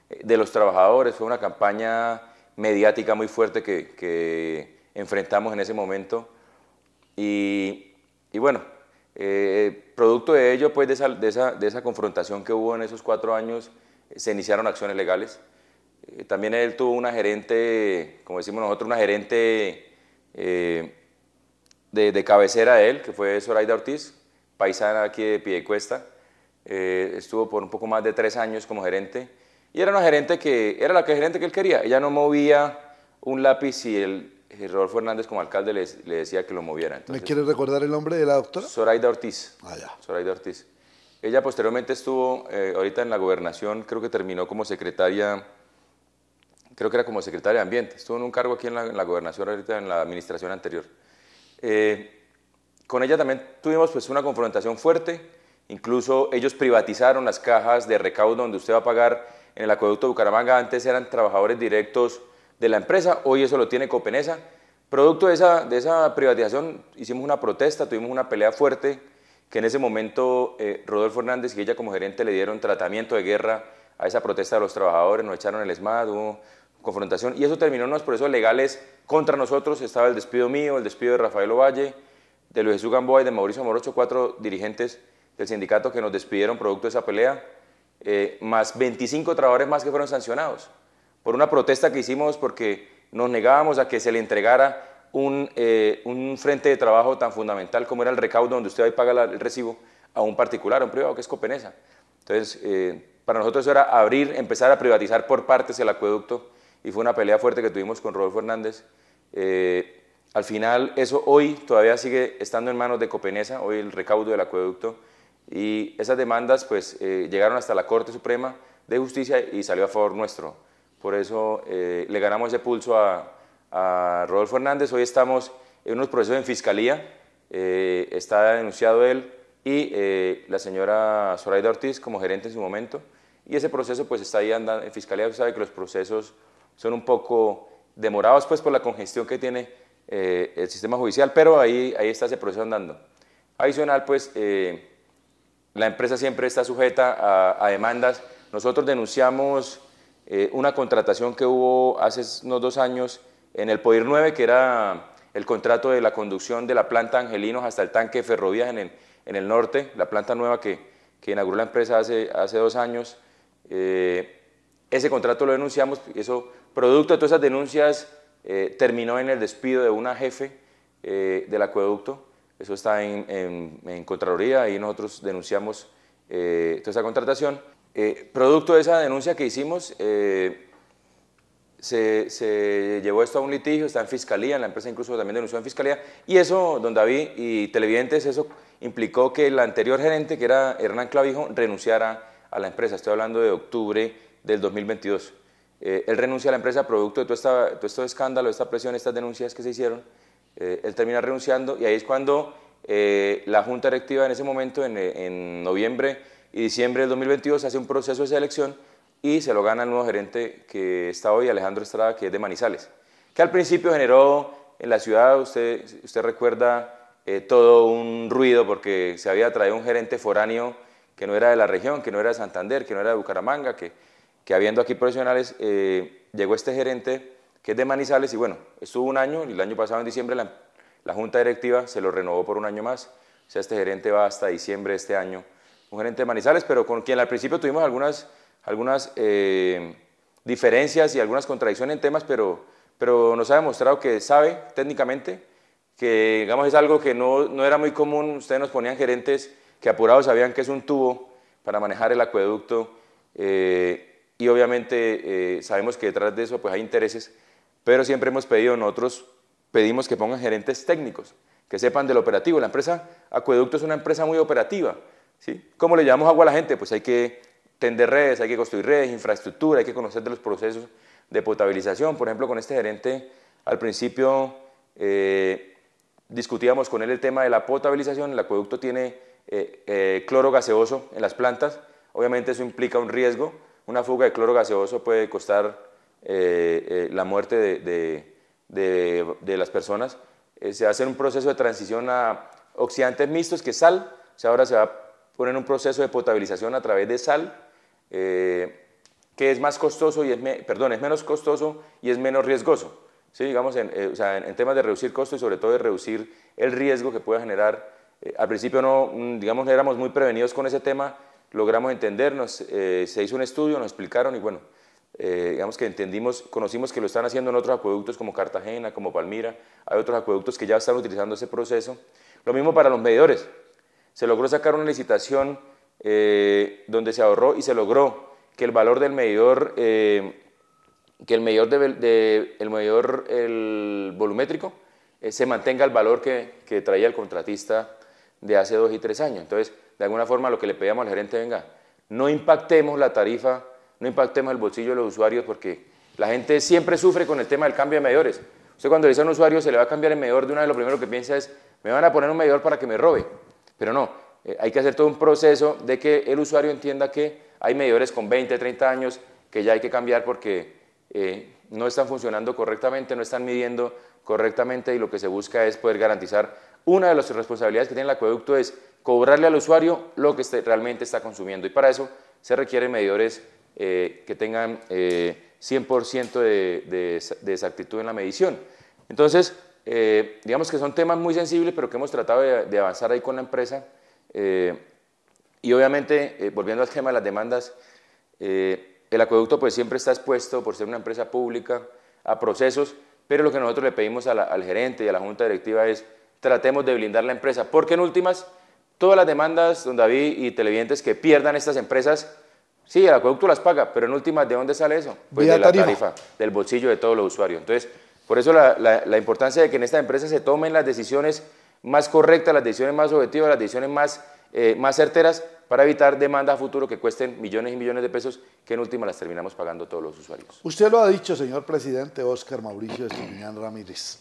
eh, de los trabajadores, fue una campaña mediática muy fuerte que, enfrentamos en ese momento. Y, bueno, eh, producto de ello, pues de esa, confrontación que hubo en esos cuatro años, eh, se iniciaron acciones legales. Eh, también él tuvo una gerente, como decimos nosotros, una gerente eh, de, cabecera de él, que fue Zoraida Ortiz, paisana aquí de Piedecuesta. Eh, estuvo por un poco más de tres años como gerente y era una gerente que era la que gerente que él quería. Ella no movía un lápiz y él eh, Rodolfo Hernández como alcalde le, decía que lo moviera. ¿Me quiere recordar el nombre de la doctora? Zoraida Ortiz. Ah, ya. Ortiz. Ella posteriormente estuvo eh, ahorita en la gobernación, creo que terminó como secretaria, creo que era como secretaria de Ambiente, estuvo en un cargo aquí en la, gobernación ahorita en la administración anterior. Eh, con ella también tuvimos pues una confrontación fuerte, incluso ellos privatizaron las cajas de recaudo donde usted va a pagar en el acueducto de Bucaramanga, antes eran trabajadores directos de la empresa, hoy eso lo tiene Copenesa. Producto de esa, privatización hicimos una protesta, tuvimos una pelea fuerte que en ese momento eh, Rodolfo Hernández y ella como gerente le dieron tratamiento de guerra a esa protesta de los trabajadores, nos echaron el ESMAD, hubo confrontación y eso terminó en unos procesos legales contra nosotros, estaba el despido mío, el despido de Rafael Ovalle, de Luis Jesús Gamboa y de Mauricio Morocho, cuatro dirigentes del sindicato que nos despidieron producto de esa pelea, eh, más 25 trabajadores más que fueron sancionados por una protesta que hicimos porque nos negábamos a que se le entregara un, eh, un frente de trabajo tan fundamental como era el recaudo donde usted hoy paga el recibo a un particular, a un privado que es Copenesa. Entonces, eh, para nosotros eso era abrir, empezar a privatizar por partes el acueducto y fue una pelea fuerte que tuvimos con Rodolfo Hernández. Eh, al final, eso hoy todavía sigue estando en manos de Copenesa, hoy el recaudo del acueducto, y esas demandas pues llegaron hasta la Corte Suprema de Justicia y salió a favor nuestro. Por eso eh, le ganamos ese pulso a, Rodolfo Hernández. Hoy estamos en unos procesos en fiscalía. Eh, está denunciado él y eh, la señora Zoraida Ortiz como gerente en su momento. Y ese proceso pues está ahí andando en fiscalía. Usted sabe que los procesos son un poco demorados pues por la congestión que tiene el sistema judicial, pero ahí, ahí está ese proceso andando. Adicional pues la empresa siempre está sujeta a demandas. Nosotros denunciamos eh, una contratación que hubo hace unos dos años en el poder 9, que era el contrato de la conducción de la planta Angelinos hasta el tanque de en el, norte, la planta nueva que, inauguró la empresa hace, dos años. Eh, ese contrato lo denunciamos, eso, producto de todas esas denuncias, eh, terminó en el despido de una jefe del acueducto. Eso está en, Contraloría y nosotros denunciamos toda esa contratación. Eh, producto de esa denuncia que hicimos, eh, se, llevó esto a un litigio, está en fiscalía, la empresa incluso también denunció en fiscalía, y eso, don David y televidentes, eso implicó que el anterior gerente, que era Hernán Clavijo, renunciara a la empresa. Estoy hablando de octubre del 2022. Eh, él renuncia a la empresa producto de todo, esta, todo este escándalo, esta presión, estas denuncias que se hicieron. él termina renunciando y ahí es cuando la junta directiva en ese momento, en, en noviembre y diciembre del 2022 se hace un proceso de selección y se lo gana el nuevo gerente que está hoy, Alejandro Estrada, que es de Manizales, que al principio generó en la ciudad, usted, usted recuerda, eh, todo un ruido porque se había traído un gerente foráneo que no era de la región, que no era de Santander, que no era de Bucaramanga, que, que habiendo aquí profesionales, eh, llegó este gerente que es de Manizales y bueno, estuvo un año y el año pasado en diciembre la, la junta directiva se lo renovó por un año más, o sea, este gerente va hasta diciembre de este año un gerente de Manizales, pero con quien al principio tuvimos algunas, algunas eh, diferencias y algunas contradicciones en temas, pero, pero nos ha demostrado que sabe técnicamente, que digamos es algo que no, no era muy común, ustedes nos ponían gerentes que apurados sabían que es un tubo para manejar el acueducto eh, y obviamente eh, sabemos que detrás de eso pues hay intereses, pero siempre hemos pedido nosotros, pedimos que pongan gerentes técnicos, que sepan del operativo. La empresa Acueducto es una empresa muy operativa, ¿Cómo le llamamos agua a la gente? Pues hay que tender redes, hay que construir redes, infraestructura, hay que conocer de los procesos de potabilización. Por ejemplo, con este gerente al principio eh, discutíamos con él el tema de la potabilización. El acueducto tiene eh, eh, cloro gaseoso en las plantas. Obviamente eso implica un riesgo. Una fuga de cloro gaseoso puede costar la muerte de, las personas. se hace un proceso de transición a oxidantes mixtos, que sal. O sea, ahora se va fueron en un proceso de potabilización a través de sal, eh, que es más costoso y es, perdón, es menos costoso y es menos riesgoso. ¿sí? Digamos, en, eh, temas de reducir costos y sobre todo de reducir el riesgo que pueda generar. Eh, al principio no, mm, digamos, éramos muy prevenidos con ese tema, logramos entendernos, se hizo un estudio, nos explicaron y bueno, digamos que entendimos, conocimos que lo están haciendo en otros acueductos como Cartagena, como Palmira, hay otros acueductos que ya están utilizando ese proceso. Lo mismo para los medidores, se logró sacar una licitación eh, donde se ahorró y se logró que el valor del medidor, eh, que el medidor, el volumétrico eh, se mantenga el valor que, traía el contratista de hace dos y tres años. Entonces, de alguna forma lo que le pedíamos al gerente, venga, no impactemos la tarifa, no impactemos el bolsillo de los usuarios porque la gente siempre sufre con el tema del cambio de medidores. Usted cuando le dice a un usuario se le va a cambiar el medidor, de una de lo primero que piensa es, me van a poner un medidor para que me robe. Pero no, eh, hay que hacer todo un proceso de que el usuario entienda que hay medidores con 20, 30 años que ya hay que cambiar porque eh, no están funcionando correctamente, no están midiendo correctamente y lo que se busca es poder garantizar una de las responsabilidades que tiene el acueducto es cobrarle al usuario lo que este realmente está consumiendo y para eso se requieren medidores eh, que tengan 100% de, de exactitud en la medición. Entonces, eh, digamos que son temas muy sensibles, pero que hemos tratado de, avanzar ahí con la empresa. Eh, y obviamente, eh, volviendo al tema de las demandas, el acueducto pues siempre está expuesto, por ser una empresa pública, a procesos, pero lo que nosotros le pedimos al gerente y a la junta directiva es tratemos de blindar la empresa, porque en últimas, todas las demandas, donde David y televidentes, que pierdan estas empresas, sí, el acueducto las paga, pero en últimas, ¿de dónde sale eso? Pues de la tarifa, del bolsillo de todos los usuarios. Entonces, por eso la, importancia de que en esta empresa se tomen las decisiones más correctas, las decisiones más objetivas, las decisiones más, eh, certeras para evitar demandas a futuro que cuesten millones y millones de pesos que en última las terminamos pagando todos los usuarios. Usted lo ha dicho, señor presidente Oscar Mauricio Estimiñán Ramírez.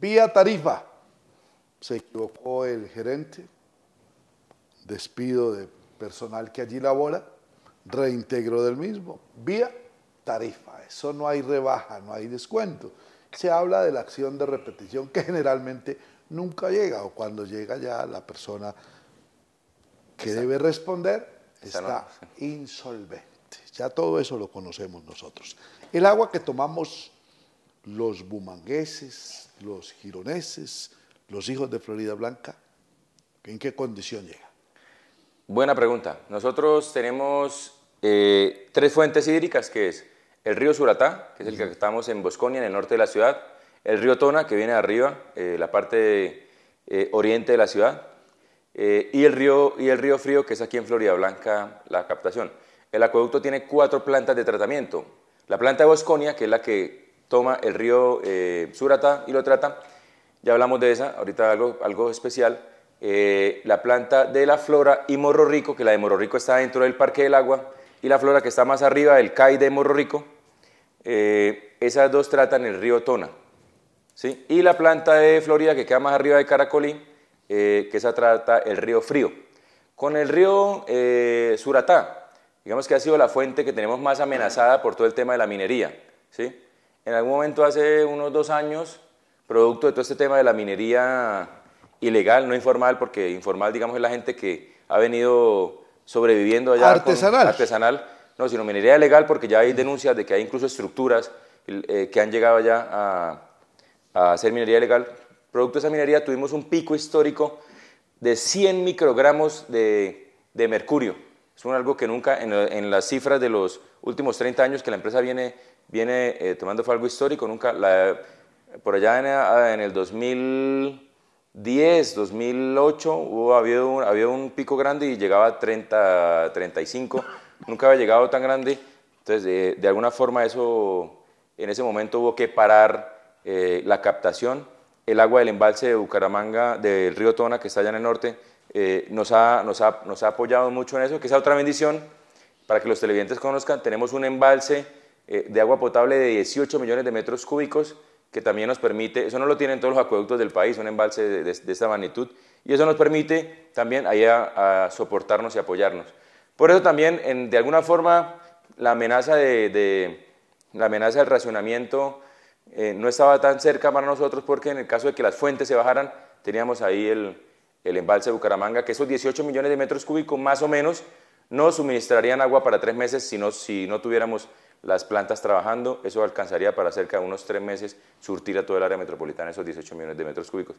Vía tarifa, se equivocó el gerente, despido de personal que allí labora, reintegro del mismo, vía tarifa. Eso no hay rebaja, no hay descuento se habla de la acción de repetición que generalmente nunca llega o cuando llega ya la persona que debe responder está insolvente. Ya todo eso lo conocemos nosotros. El agua que tomamos los bumangueses, los gironeses, los hijos de Florida Blanca, ¿en qué condición llega? Buena pregunta. Nosotros tenemos eh, tres fuentes hídricas, que es el río Suratá, que es el que estamos en Bosconia, en el norte de la ciudad, el río Tona, que viene arriba, eh, la parte eh, oriente de la ciudad, eh, y, el río, y el río Frío, que es aquí en Florida Blanca, la captación. El acueducto tiene cuatro plantas de tratamiento. La planta de Bosconia, que es la que toma el río Suratá y lo trata, ya hablamos de esa, ahorita algo, algo especial. la planta de la Flora y Morro Rico, que la de Morro Rico está dentro del Parque del Agua, y la flora que está más arriba, el CAI de Morro Rico, eh, esas dos tratan el río Tona. ¿sí? Y la planta de Florida, que queda más arriba de Caracolí, eh, que esa trata el río Frío. Con el río eh, Suratá, digamos que ha sido la fuente que tenemos más amenazada por todo el tema de la minería. ¿sí? En algún momento, hace unos dos años, producto de todo este tema de la minería ilegal, no informal, porque informal, digamos, es la gente que ha venido sobreviviendo allá. Artesanal. artesanal no, sino minería legal porque ya hay denuncias de que hay incluso estructuras eh, que han llegado ya a, a hacer minería legal. Producto de esa minería tuvimos un pico histórico de 100 microgramos de, mercurio. Es un algo que nunca en, las cifras de los últimos 30 años que la empresa viene, viene eh, tomando fue algo histórico. Nunca por allá en, eh, el 2010, 2008 hubo, había, un, pico grande y llegaba a 30, 35 nunca había llegado tan grande. Entonces, de, alguna forma eso, en ese momento hubo que parar eh, la captación. El agua del embalse de Bucaramanga, del río Tona, que está allá en el norte, eh, nos, ha, nos, ha, apoyado mucho en eso, que es otra bendición para que los televidentes conozcan. Tenemos un embalse eh, de agua potable de 18 millones de metros cúbicos que también nos permite, eso no lo tienen todos los acueductos del país, un embalse de, esta magnitud, y eso nos permite también ahí a soportarnos y apoyarnos. Por eso también, de alguna forma, la amenaza, del racionamiento eh, no estaba tan cerca para nosotros porque en el caso de que las fuentes se bajaran, teníamos ahí el, embalse de Bucaramanga, que esos 18 millones de metros cúbicos más o menos no suministrarían agua para tres meses si no, si no tuviéramos las plantas trabajando, eso alcanzaría para cerca de unos tres meses surtir a toda el área metropolitana esos 18 millones de metros cúbicos.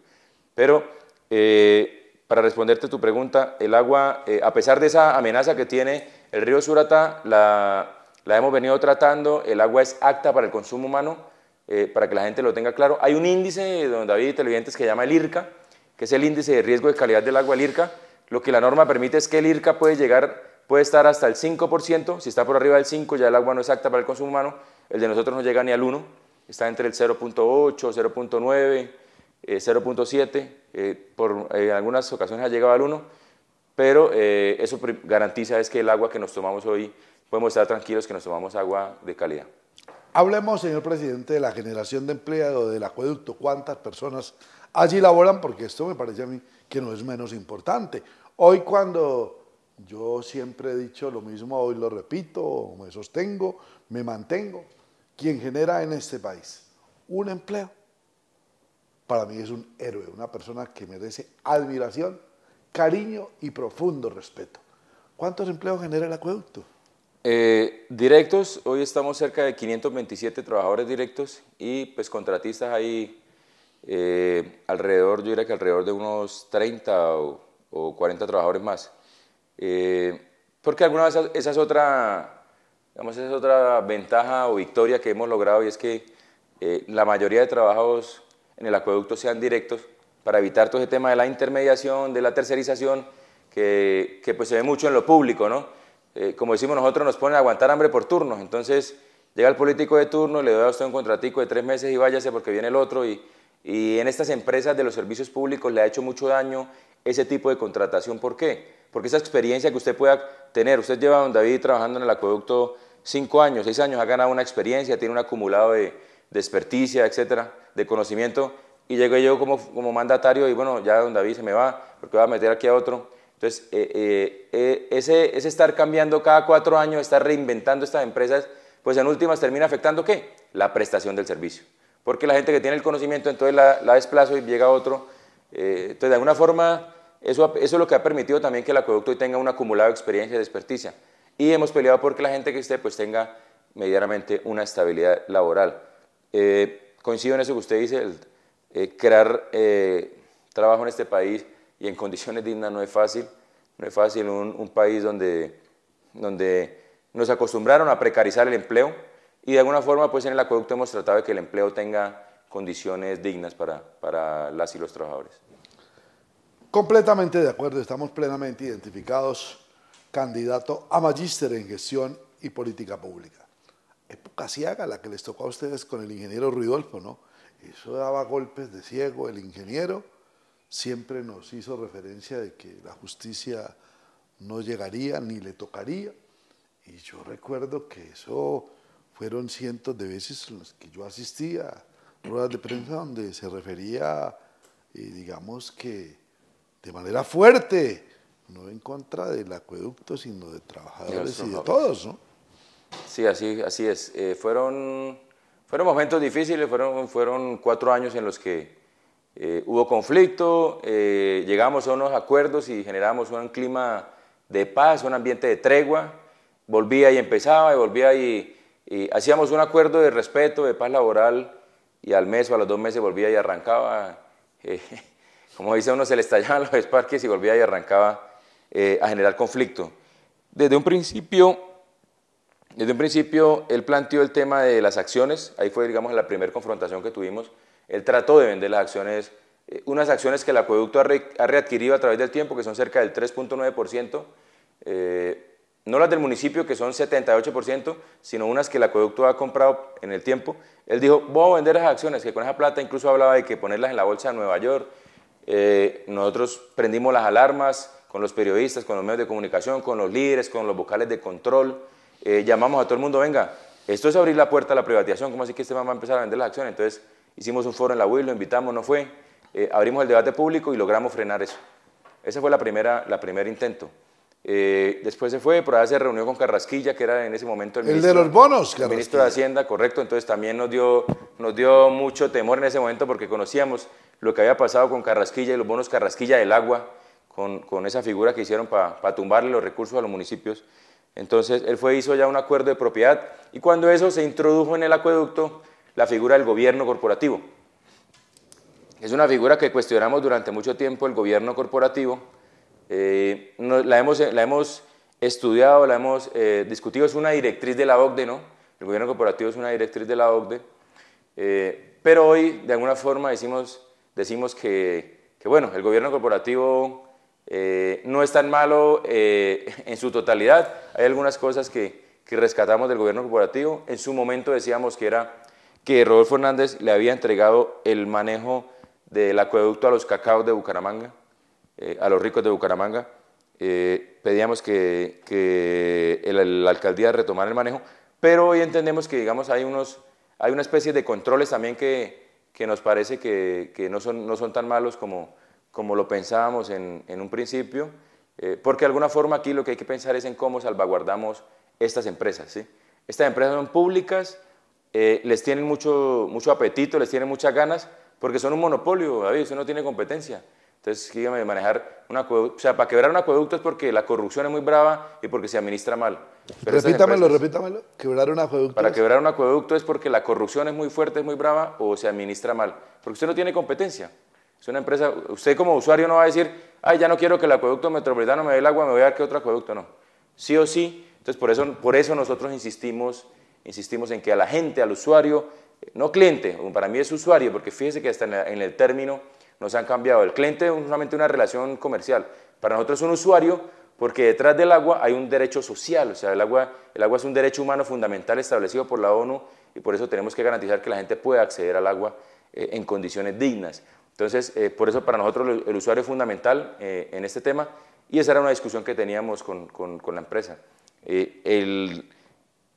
Pero eh, para responderte tu pregunta, el agua, eh, a pesar de esa amenaza que tiene el río Surata, la, hemos venido tratando, el agua es acta para el consumo humano, eh, para que la gente lo tenga claro. Hay un índice, don David, televidentes, que se llama el IRCA, que es el índice de riesgo de calidad del agua, el IRCA. Lo que la norma permite es que el IRCA puede llegar, puede estar hasta el 5%, si está por arriba del 5 ya el agua no es apta para el consumo humano, el de nosotros no llega ni al 1, está entre el 0.8, 0.9 0.7, eh, eh, por eh, algunas ocasiones ha llegado al 1, pero eh, eso garantiza es que el agua que nos tomamos hoy, podemos estar tranquilos que nos tomamos agua de calidad. Hablemos, señor presidente, de la generación de empleo del acueducto, cuántas personas allí laboran, porque esto me parece a mí que no es menos importante. Hoy cuando yo siempre he dicho lo mismo, hoy lo repito, me sostengo, me mantengo, quien genera en este país un empleo para mí es un héroe, una persona que merece admiración, cariño y profundo respeto. ¿Cuántos empleos genera el acueducto? Eh, directos, hoy estamos cerca de 527 trabajadores directos y pues contratistas hay eh, alrededor, yo diría que alrededor de unos 30 o, 40 trabajadores más. Eh, porque alguna vez esa es otra, esa es otra ventaja o victoria que hemos logrado y es que la mayoría de trabajos en el acueducto sean directos para evitar todo ese tema de la intermediación, de la tercerización, que, pues se ve mucho en lo público, ¿no? Eh, como decimos nosotros, nos ponen a aguantar hambre por turnos, entonces llega el político de turno, le doy a usted un contratico de tres meses y váyase porque viene el otro, y, en estas empresas de los servicios públicos le ha hecho mucho daño ese tipo de contratación, ¿por qué? Porque esa experiencia que usted pueda tener, usted lleva don David trabajando en el acueducto cinco años, seis años, ha ganado una experiencia, tiene un acumulado de de experticia, etcétera, de conocimiento, y llegué yo como, mandatario y bueno, ya donde David se me va, porque voy a meter aquí a otro. Entonces, eh, eh, eh, ese, estar cambiando cada cuatro años, estar reinventando estas empresas, pues en últimas termina afectando ¿qué? La prestación del servicio. Porque la gente que tiene el conocimiento, entonces la, desplazo y llega a otro. entonces, de alguna forma, eso, es lo que ha permitido también que el acueducto hoy tenga un acumulado de experiencia y de experticia. Y hemos peleado porque la gente que esté, pues tenga medianamente una estabilidad laboral. Eh, coincido en eso que usted dice, eh, crear eh, trabajo en este país y en condiciones dignas no es fácil, no es fácil un, un país donde, donde nos acostumbraron a precarizar el empleo y de alguna forma pues en el acueducto hemos tratado de que el empleo tenga condiciones dignas para, para las y los trabajadores. Completamente de acuerdo, estamos plenamente identificados, candidato a magíster en gestión y política pública época ciega la que les tocó a ustedes con el ingeniero Ruidolfo, ¿no? Eso daba golpes de ciego. El ingeniero siempre nos hizo referencia de que la justicia no llegaría ni le tocaría. Y yo recuerdo que eso fueron cientos de veces en las que yo asistía a ruedas de prensa donde se refería, eh, digamos que de manera fuerte, no en contra del acueducto, sino de trabajadores y de todos, ¿no? Sí, así, así es. Eh, fueron, fueron momentos difíciles, fueron, fueron cuatro años en los que eh, hubo conflicto, eh, llegamos a unos acuerdos y generamos un clima de paz, un ambiente de tregua. Volvía y empezaba y volvía y, hacíamos un acuerdo de respeto, de paz laboral y al mes o a los dos meses volvía y arrancaba. como dice uno, se le estallaban los parques y volvía y arrancaba a generar conflicto. Desde un principio desde un principio, él planteó el tema de las acciones, ahí fue, digamos, la primera confrontación que tuvimos. Él trató de vender las acciones, eh, unas acciones que el acueducto ha, readquirido a través del tiempo, que son cerca del 3.9%, eh, no las del municipio, que son 78%, sino unas que el acueducto ha comprado en el tiempo. Él dijo, voy a vender las acciones, que con esa plata incluso hablaba de que ponerlas en la bolsa de Nueva York. Eh, nosotros prendimos las alarmas con los periodistas, con los medios de comunicación, con los líderes, con los vocales de control. Eh, llamamos a todo el mundo, venga, esto es abrir la puerta a la privatización, ¿cómo así que este man va a empezar a vender las acciones? Entonces hicimos un foro en la UIL, lo invitamos, no fue, eh, abrimos el debate público y logramos frenar eso. Ese fue la primera, la primer intento. Eh, después se fue, por allá se reunió con Carrasquilla, que era en ese momento el, ministro, de los bonos, el ministro de Hacienda, correcto. Entonces también nos dio, nos dio mucho temor en ese momento porque conocíamos lo que había pasado con Carrasquilla y los bonos Carrasquilla del agua, con, con esa figura que hicieron para tumbarle los recursos a los municipios. Entonces, él fue, hizo ya un acuerdo de propiedad y cuando eso se introdujo en el acueducto, la figura del gobierno corporativo. Es una figura que cuestionamos durante mucho tiempo, el gobierno corporativo. Eh, la, hemos, estudiado, la hemos eh, discutido, es una directriz de la OCDE, ¿no? El gobierno corporativo es una directriz de la OCDE, eh, pero hoy de alguna forma decimos, que, bueno, el gobierno corporativo eh, no es tan malo eh, en su totalidad. Hay algunas cosas que, rescatamos del gobierno corporativo. En su momento decíamos que era que Rodolfo Hernández le había entregado el manejo del acueducto a los cacaos de Bucaramanga, eh, a los ricos de Bucaramanga. pedíamos que, la alcaldía retomara el manejo, pero hoy entendemos que digamos, hay, hay una especie de controles también que, nos parece que, no son tan malos como, como lo pensábamos en, un principio, eh, porque de alguna forma aquí lo que hay que pensar es en cómo salvaguardamos estas empresas. ¿sí? Estas empresas son públicas, eh, les tienen mucho, mucho apetito, les tienen muchas ganas, porque son un monopolio, David, eso no tiene competencia. Entonces, dígame, manejar una o sea, para quebrar un acueducto es porque la corrupción es muy brava y porque se administra mal. repítamelo, repítamelo, quebrar un acueducto. Para quebrar un acueducto es porque la corrupción es muy fuerte, es muy brava o se administra mal, porque usted no tiene competencia. Es una empresa, usted como usuario no va a decir, ay, ya no quiero que el acueducto metropolitano me dé el agua, me voy a dar que otro acueducto, no. Sí o sí, entonces por eso, por eso nosotros insistimos, insistimos en que a la gente, al usuario, eh, no cliente, para mí es usuario, porque fíjese que hasta en, el término nos han cambiado. El cliente es solamente una relación comercial, para nosotros es un usuario porque detrás del agua hay un derecho social, o sea, el agua, el agua es un derecho humano fundamental establecido por la ONU y por eso tenemos que garantizar que la gente pueda acceder al agua eh, en condiciones dignas. Entonces, eh, por eso para nosotros el, usuario es fundamental eh, en este tema y esa era una discusión que teníamos con, la empresa. Eh,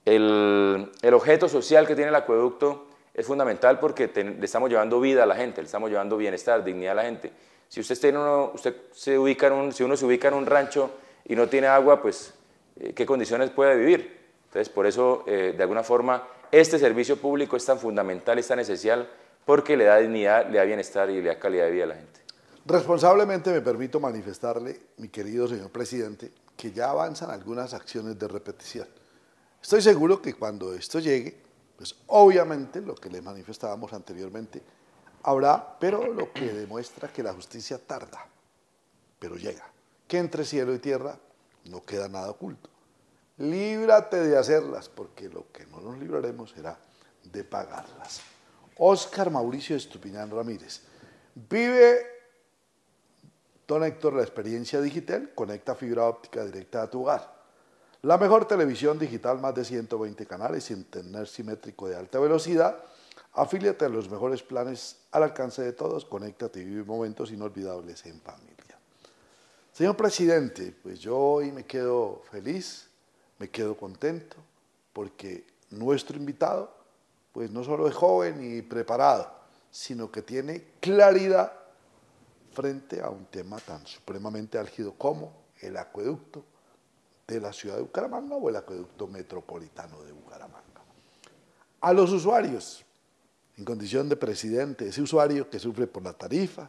el, objeto social que tiene el acueducto es fundamental porque le estamos llevando vida a la gente, le estamos llevando bienestar, dignidad a la gente. Si usted, uno, usted se ubica en un, si uno se ubica en un rancho y no tiene agua, pues, ¿qué condiciones puede vivir? Entonces, por eso, de alguna forma, este servicio público es tan fundamental, es tan esencial porque le da dignidad, le da bienestar y le da calidad de vida a la gente. Responsablemente me permito manifestarle, mi querido señor presidente, que ya avanzan algunas acciones de repetición. Estoy seguro que cuando esto llegue, pues obviamente lo que le manifestábamos anteriormente habrá, pero lo que demuestra que la justicia tarda, pero llega. Que entre cielo y tierra no queda nada oculto. Líbrate de hacerlas, porque lo que no nos libraremos será de pagarlas. Oscar Mauricio Estupiñán Ramírez. Vive, don Héctor, la experiencia digital, conecta fibra óptica directa a tu hogar. La mejor televisión digital, más de 120 canales, tener simétrico de alta velocidad. Afíliate a los mejores planes al alcance de todos. Conéctate y vive momentos inolvidables en familia. Señor presidente, pues yo hoy me quedo feliz, me quedo contento, porque nuestro invitado pues no solo es joven y preparado, sino que tiene claridad frente a un tema tan supremamente álgido como el acueducto de la ciudad de Bucaramanga o el acueducto metropolitano de Bucaramanga. A los usuarios, en condición de presidente, ese usuario que sufre por la tarifa,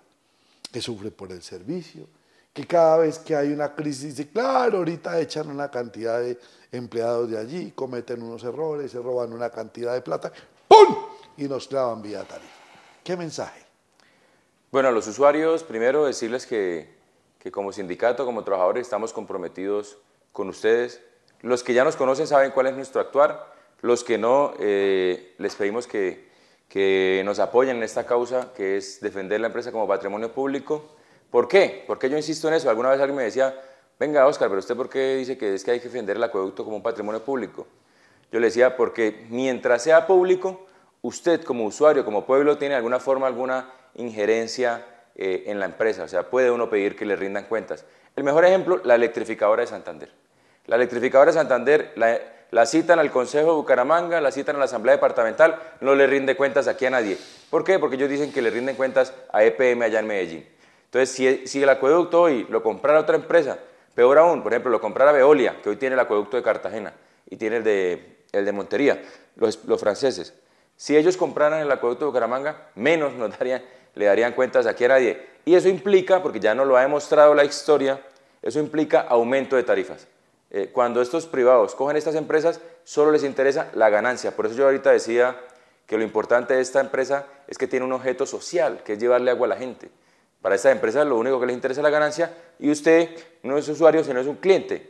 que sufre por el servicio, que cada vez que hay una crisis dice, claro, ahorita echan una cantidad de empleados de allí, cometen unos errores, se roban una cantidad de plata, y nos clavan vía tarifa. ¿Qué mensaje? Bueno, a los usuarios, primero decirles que, como sindicato, como trabajadores, estamos comprometidos con ustedes. Los que ya nos conocen saben cuál es nuestro actuar. Los que no, eh, les pedimos que, nos apoyen en esta causa, que es defender la empresa como patrimonio público. ¿Por qué? Porque yo insisto en eso. Alguna vez alguien me decía, venga, Oscar, pero usted por qué dice que es que hay que defender el acueducto como un patrimonio público? Yo le decía, porque mientras sea público, usted como usuario, como pueblo, tiene alguna forma alguna injerencia eh, en la empresa. O sea, puede uno pedir que le rindan cuentas. El mejor ejemplo, la electrificadora de Santander. La electrificadora de Santander la, citan al Consejo de Bucaramanga, la citan a la Asamblea Departamental, no le rinde cuentas aquí a nadie. ¿Por qué? Porque ellos dicen que le rinden cuentas a EPM allá en Medellín. Entonces, si, si el acueducto hoy lo comprara otra empresa, peor aún, por ejemplo, lo comprara Veolia, que hoy tiene el acueducto de Cartagena y tiene el de el de Montería, los, franceses. Si ellos compraran el acueducto de Bucaramanga, menos nos le darían cuentas aquí a nadie. Y eso implica, porque ya no lo ha demostrado la historia, eso implica aumento de tarifas. Eh, cuando estos privados cogen estas empresas, solo les interesa la ganancia. Por eso yo ahorita decía que lo importante de esta empresa es que tiene un objeto social, que es llevarle agua a la gente. Para estas empresa lo único que les interesa es la ganancia y usted no es usuario, sino es un cliente.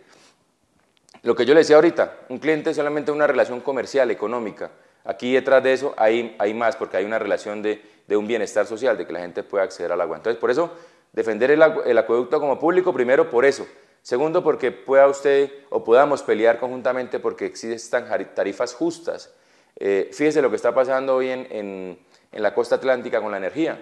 Lo que yo le decía ahorita, un cliente es solamente una relación comercial, económica. Aquí detrás de eso hay, más, porque hay una relación de, un bienestar social, de que la gente pueda acceder al agua. Entonces, por eso, defender el, acueducto como público, primero por eso. Segundo, porque pueda usted o podamos pelear conjuntamente porque existan tarifas justas. Eh, fíjese lo que está pasando hoy en, la costa atlántica con la energía.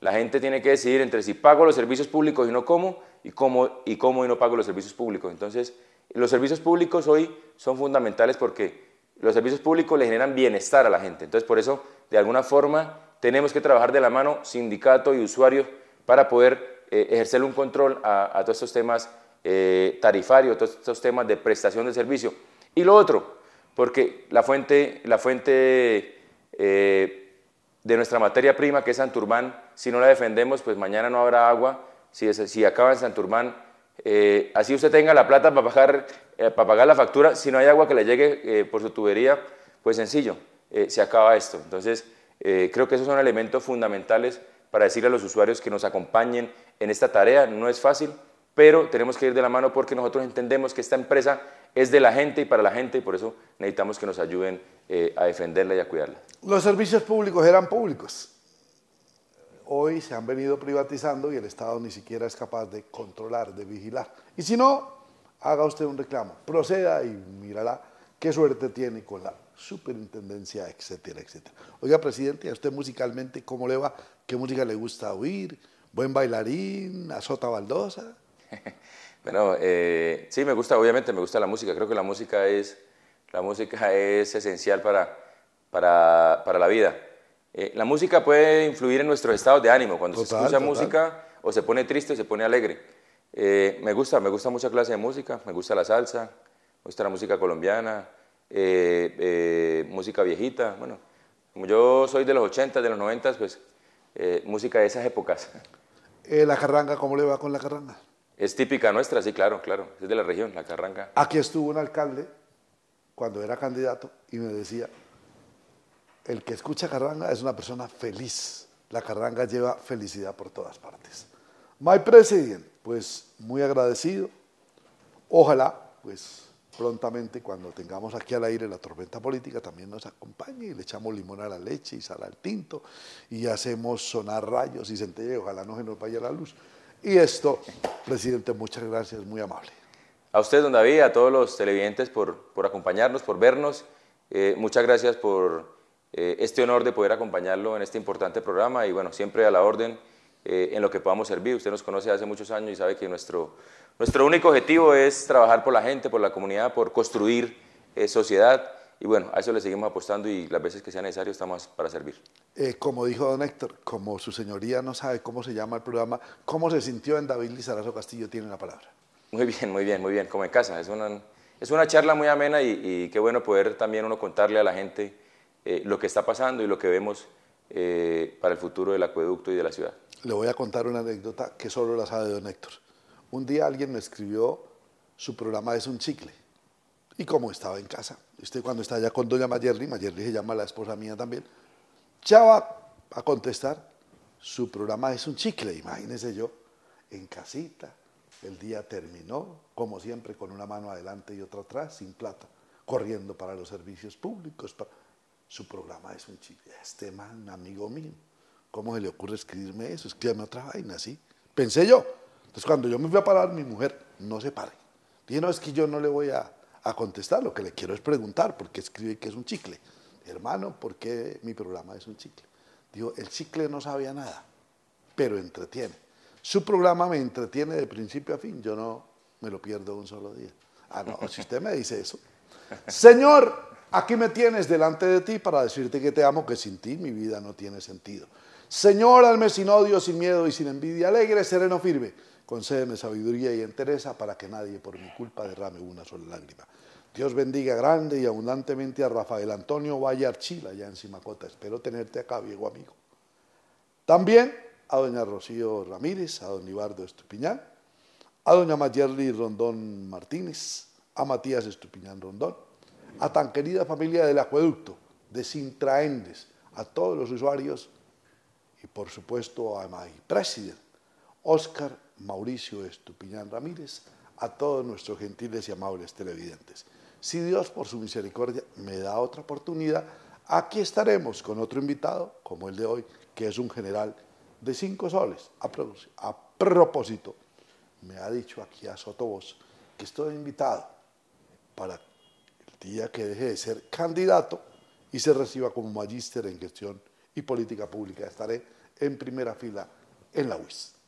La gente tiene que decidir entre si pago los servicios públicos y no cómo y cómo y, como y no pago los servicios públicos. Entonces, los servicios públicos hoy son fundamentales porque los servicios públicos le generan bienestar a la gente. Entonces, por eso, de alguna forma, tenemos que trabajar de la mano sindicato y usuario para poder eh, ejercer un control a, todos estos temas eh, tarifarios, todos estos temas de prestación de servicio. Y lo otro, porque la fuente, la fuente eh, de nuestra materia prima, que es Santurbán, si no la defendemos, pues mañana no habrá agua. Si, si acaba en Santurbán eh, así usted tenga la plata eh, para, pagar, la factura, si no hay agua que le llegue eh, por su tubería, pues sencillo, se acaba esto. Entonces, creo que esos son elementos fundamentales para decirle a los usuarios que nos acompañen en esta tarea. No es fácil, pero tenemos que ir de la mano porque nosotros entendemos que esta empresa es de la gente y para la gente y por eso necesitamos que nos ayuden a defenderla y a cuidarla. Los servicios públicos eran públicos hoy se han venido privatizando y el Estado ni siquiera es capaz de controlar, de vigilar. Y si no, haga usted un reclamo, proceda y mírala qué suerte tiene con la superintendencia, etcétera, etcétera. Oiga, presidente, ¿a usted musicalmente cómo le va? ¿Qué música le gusta oír? ¿Buen bailarín? ¿Azota baldosa? bueno, eh, sí, me gusta, obviamente me gusta la música. Creo que la música es, la música es esencial para la vida. Eh, la música puede influir en nuestro estado de ánimo. Cuando se escucha música, o se pone triste o se pone alegre. Eh, me gusta, me gusta mucha clase de música, me gusta la salsa, me gusta la música colombiana, eh, música viejita. Bueno, como yo soy de los 80, de los 90, pues música de esas épocas. la carranga, ¿cómo le va con la carranga? Es típica nuestra, sí, claro, claro. Es de la región, la carranga. Aquí estuvo un alcalde cuando era candidato y me decía, el que escucha carranga es una persona feliz. La carranga lleva felicidad por todas partes. My President, pues muy agradecido. Ojalá, pues prontamente cuando tengamos aquí al aire la tormenta política también nos acompañe y le echamos limón a la leche y sal al tinto y hacemos sonar rayos y centellas, ojalá no se nos vaya la luz. Y esto, presidente, muchas gracias, muy amable. A usted, don David, a todos los televidentes por, acompañarnos, por vernos. Eh, muchas gracias por eh, este honor de poder acompañarlo en este importante programa y bueno, siempre a la orden eh, en lo que podamos servir. Usted nos conoce hace muchos años y sabe que nuestro, nuestro único objetivo es trabajar por la gente, por la comunidad, por construir eh, sociedad. Y bueno, a eso le seguimos apostando y las veces que sea necesario estamos para servir. como dijo don Héctor, como su señoría no sabe cómo se llama el programa, ¿cómo se sintió en David Lizarazo Castillo? Tiene la palabra. Muy bien, muy bien, muy bien, como en casa. Es una, es una charla muy amena y, y qué bueno poder también uno contarle a la gente eh, lo que está pasando y lo que vemos eh, para el futuro del acueducto y de la ciudad. Le voy a contar una anécdota que solo la sabe don Héctor. Un día alguien me escribió, su programa es un chicle. Y como estaba en casa, usted cuando está allá con doña Mayerly, Mayerly se llama la esposa mía también, ya va a contestar, su programa es un chicle, imagínese yo, en casita. El día terminó, como siempre, con una mano adelante y otra atrás, sin plata, corriendo para los servicios públicos su programa es un chicle. Este man, amigo mío, ¿cómo se le ocurre escribirme eso? Escríbame otra vaina, ¿sí? Pensé yo. Entonces, cuando yo me fui a parar, mi mujer, no se pare. Dije, no, es que yo no le voy a, a contestar, lo que le quiero es preguntar, ¿por qué escribe que es un chicle? Hermano, ¿por qué mi programa es un chicle? Digo, el chicle no sabía nada, pero entretiene. Su programa me entretiene de principio a fin, yo no me lo pierdo un solo día. Ah, no, si usted me dice eso. Señor, Aquí me tienes delante de ti para decirte que te amo, que sin ti mi vida no tiene sentido. Señor, mes sin odio, sin miedo y sin envidia, alegre, sereno, firme. Concédeme sabiduría y entereza para que nadie por mi culpa derrame una sola lágrima. Dios bendiga grande y abundantemente a Rafael Antonio Valle Archila, allá en Simacota. Espero tenerte acá, viejo amigo. También a doña Rocío Ramírez, a don Ibardo Estupiñán, a doña Mayerly Rondón Martínez, a Matías Estupiñán Rondón, a tan querida familia del acueducto, de Sintraendes, a todos los usuarios y por supuesto a mi presidente, Óscar Mauricio Estupiñán Ramírez, a todos nuestros gentiles y amables televidentes. Si Dios por su misericordia me da otra oportunidad, aquí estaremos con otro invitado, como el de hoy, que es un general de cinco soles. A, propósito, me ha dicho aquí a Sotobos que estoy invitado para día que deje de ser candidato y se reciba como magíster en gestión y política pública. Estaré en primera fila en la UIS.